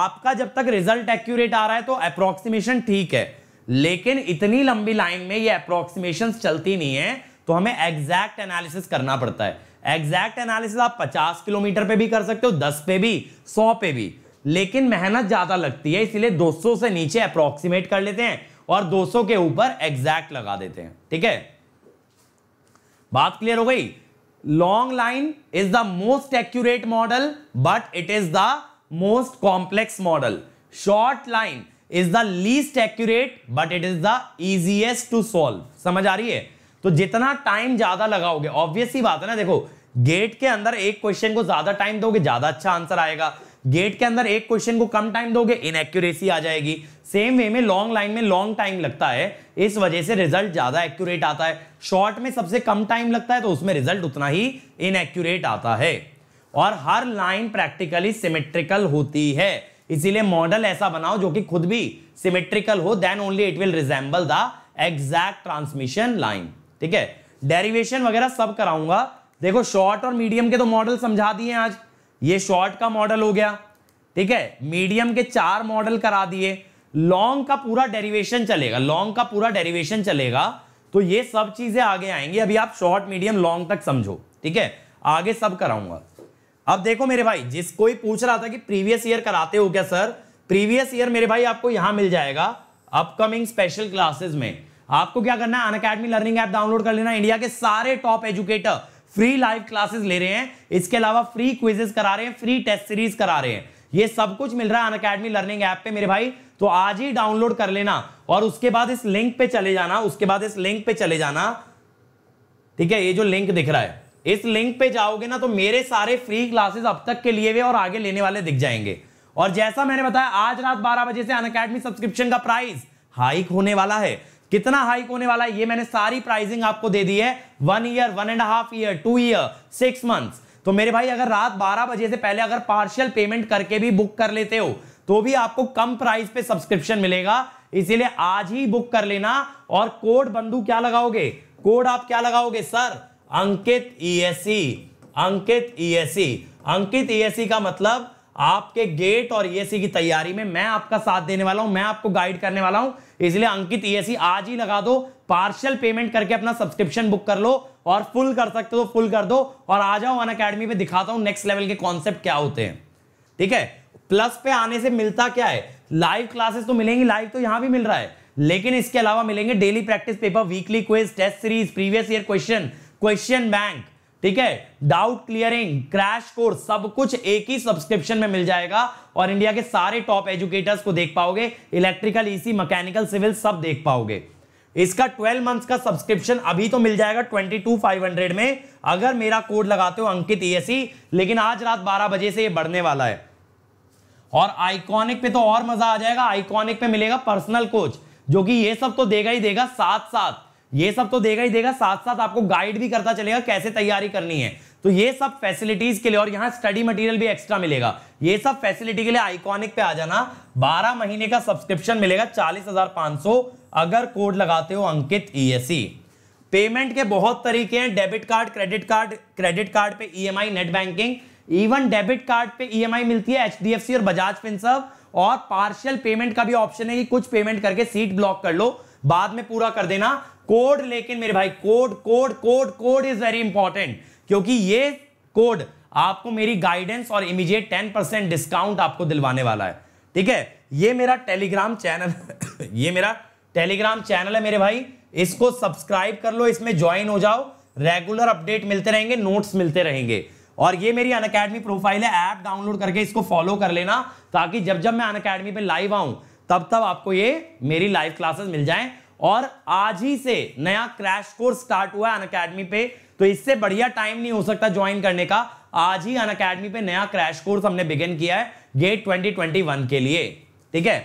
आपका जब तक रिजल्ट एक्यूरेट आ रहा है तो अप्रोक्सीमेशन ठीक है लेकिन इतनी लंबी लाइन में ये अप्रोक्सीमेशन चलती नहीं है तो हमें एग्जैक्ट एनालिसिस करना पड़ता है एग्जैक्ट एनालिसिस आप 50 किलोमीटर पे भी कर सकते हो 10 पे भी 100 पे भी लेकिन मेहनत ज़्यादा लगती है इसलिए 200 से नीचे अप्रोक्सीमेट कर लेते हैं और 200 के ऊपर एग्जैक्ट लगा देते हैं ठीक है बात क्लियर हो गई long line is the most accurate model but it is the most complex model short line is the least accurate but it is the easiest to solve समझ आ रही है तो जितना टाइम ज्यादा लगाओगे ऑब्वियसली बात है ना देखो गेट के अंदर एक क्वेश्चन को ज्यादा टाइम दोगे ज्यादा अच्छा आंसर आएगा गेट के अंदर एक क्वेश्चन को कम टाइम दोगे इनएक्यूरेसी आ जाएगी सेम वे में लॉन्ग लाइन में लॉन्ग टाइम लगता है इस वजह से रिजल्ट ज्यादा एक्यूरेट आता है शॉर्ट में सबसे कम टाइम लगता है तो उसमें रिजल्ट उतना ही इनएक्यूरेट आता है और हर लाइन प्रैक्टिकली सिमेट्रिकल होती है इसीलिए मॉडल ऐसा बनाओ जो कि खुद भी सिमेट्रिकल हो then only it will resemble the exact transmission line ठीक है डेरिवेशन वगैरह सब कराऊंगा देखो शॉर्ट और मीडियम के तो मॉडल समझा दिए आज ये शॉर्ट का मॉडल हो गया ठीक है मीडियम के चार मॉडल करा दिए लॉन्ग का पूरा डेरिवेशन चलेगा लॉन्ग का पूरा डेरिवेशन चलेगा तो ये सब चीजें आगे आएंगी अभी आप शॉर्ट मीडियम लॉन्ग तक समझो ठीक है आगे सब कराऊंगा अब देखो मेरे भाई जिस कोई पूछ रहा था कि प्रीवियस ईयर कराते हो क्या सर प्रीवियस ईयर मेरे भाई आपको यहां मिल जाएगा अपकमिंग स्पेशल क्लासेस में आपको क्या करना है अनकेडमी लर्निंग ऐप डाउनलोड कर लेना इंडिया के सारे top educator free live classes ले रहे हैं इसके अलावा फ्री क्विजेस करा रहे हैं फ्री टेस्ट सीरीज करा रहे हैं ये सब कुछ मिल रहा है अनकेडमी लर्निंग ऐप पे मेरे भाई तो आज ही डाउनलोड कर लेना और उसके बाद इस लिंक पे चले जाना उसके बाद इस लिंक पे चले जाना ठीक है ये जो लिंक दिख रहा है इस लिंक पे जाओगे ना तो मेरे सारे फ्री क्लासेस अब तक के लिए हुए और आगे लेने वाले दिख जाएंगे और जैसा मैंने बताया आज रात 12 बजे से अन अकेडमी सब्सक्रिप्शन का प्राइस हाइक होने वाला है कितना हाइक होने वाला है ये मैंने सारी प्राइसिंग आपको दे दी है one year one and half year two year six month तो मेरे भाई अगर रात बारह बजे से पहले अगर पार्शियल पेमेंट करके भी बुक कर लेते हो तो भी आपको कम प्राइस पे सब्सक्रिप्शन मिलेगा इसीलिए आज ही बुक कर लेना और कोड बंधु क्या लगाओगे कोड आप क्या लगाओगे sir Ankit ESC e e। Ankit ESC e Ankit ESC का मतलब आपके गेट और ईएससी की तैयारी में मैं आपका साथ देने वाला हूं मैं आपको गाइड करने वाला हूं इसलिए अंकित ईएससी आज ही लगा दो पार्शियल पेमेंट करके अपना सब्सक्रिप्शन बुक कर लो और फुल कर सकते हो फुल कर दो और आ जाओ अन अकेडमी पर दिखाता हूं नेक्स्ट लेवल के कॉन्सेप्ट क्या होते हैं ठीक है प्लस पे आने से मिलता क्या है लाइव क्लासेस तो मिलेंगी लाइव तो यहां भी मिल रहा है लेकिन इसके अलावा मिलेंगे daily practice paper weekly quiz test series previous year question question bank ठीक है डाउट क्लियरिंग क्रैश कोर्स सब कुछ एक ही सब्सक्रिप्शन में मिल जाएगा और इंडिया के सारे टॉप एजुकेटर्स को देख पाओगे इलेक्ट्रिकल ईसी मैकेनिकल सिविल सब देख पाओगे इसका 12 मंथ्स का सब्सक्रिप्शन अभी तो मिल जाएगा 22,500 में अगर मेरा कोड लगाते हो अंकित ईएसई e लेकिन आज रात 12 बजे से ये बढ़ने वाला है और आइकॉनिक पे तो और मजा आ जाएगा आइकॉनिक पे मिलेगा पर्सनल कोच जो कि ये सब तो देगा ही देगा साथ साथ ये सब तो देगा ही देगा साथ साथ आपको गाइड भी करता चलेगा कैसे तैयारी करनी है तो ये सब फैसिलिटीज के लिए और यहाँ स्टडी मटेरियल भी एक्स्ट्रा मिलेगा ये सब फैसिलिटी के लिए आइकॉनिक पे आ जाना 12 महीने का सब्सक्रिप्शन मिलेगा 40,500 अगर कोड लगाते हो अंकित ई e पेमेंट के बहुत तरीके हैं debit card credit card credit card पे ई net banking even debit card पे ई e मिलती है एच और बजाज फिनसर्व और पार्शियल पेमेंट का भी ऑप्शन है कि कुछ पेमेंट करके सीट ब्लॉक कर लो बाद में पूरा कर देना कोड लेकिन मेरे भाई code code code code is very important क्योंकि ये कोड आपको मेरी गाइडेंस और इमीडिएट टेन परसेंट डिस्काउंट आपको दिलवाने वाला है ठीक है ये मेरा टेलीग्राम चैनल ये मेरा टेलीग्राम चैनल है मेरे भाई इसको सब्सक्राइब कर लो इसमें ज्वाइन हो जाओ रेगुलर अपडेट मिलते रहेंगे नोट्स मिलते रहेंगे और ये मेरी अन अकेडमी प्रोफाइल है ऐप डाउनलोड करके इसको फॉलो कर लेना ताकि जब जब मैं अन अकेडमी पर लाइव आऊं तब तब आपको ये मेरी लाइव क्लासेस मिल जाएं और आज ही से नया क्रैश कोर्स स्टार्ट हुआ है अन अकेडमी पे तो इससे बढ़िया टाइम नहीं हो सकता ज्वाइन करने का आज ही अन अकेडमी पे नया क्रैश कोर्स हमने बिगिन किया है गेट ट्वेंटी ट्वेंटी वन के लिए ठीक है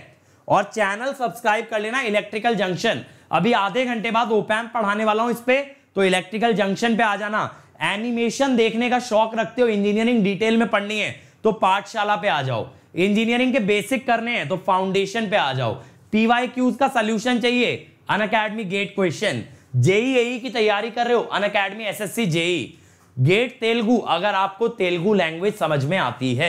और चैनल सब्सक्राइब कर लेना इलेक्ट्रिकल जंक्शन अभी आधे घंटे बाद ओपैम्प पढ़ाने वाला हूं इस पर तो इलेक्ट्रिकल जंक्शन पे आ जाना एनिमेशन देखने का शौक रखते हो इंजीनियरिंग डिटेल में पढ़नी है तो पाठशाला पे आ जाओ इंजीनियरिंग के बेसिक करने हैं तो फाउंडेशन पे आ जाओ पीवाई क्यूज का सोल्यूशन चाहिए Unacademy GATE question JE की तैयारी कर रहे हो Unacademy S S JE GATE Telugu अगर आपको तेलुगु लैंग्वेज समझ में आती है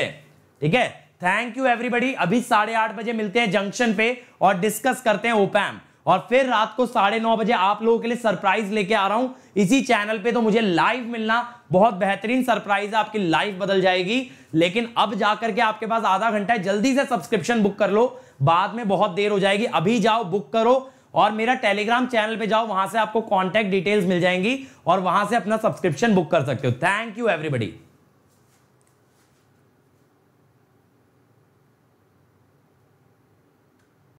ठीक है थैंक यू एवरीबडी अभी साढ़े आठ बजे मिलते हैं जंक्शन पे और डिस्कस करते हैं ओपैम और फिर रात को साढ़े नौ बजे आप लोगों के लिए सरप्राइज लेके आ रहा हूं इसी चैनल पे तो मुझे लाइव मिलना बहुत बेहतरीन सरप्राइज है आपकी लाइफ बदल जाएगी लेकिन अब जाकर के आपके पास आधा घंटा है जल्दी से सब्सक्रिप्शन बुक कर लो बाद में बहुत देर हो जाएगी अभी जाओ बुक करो और मेरा टेलीग्राम चैनल पे जाओ वहां से आपको कॉन्टैक्ट डिटेल्स मिल जाएंगी और वहां से अपना सब्सक्रिप्शन बुक कर सकते हो थैंक यू एवरीबडी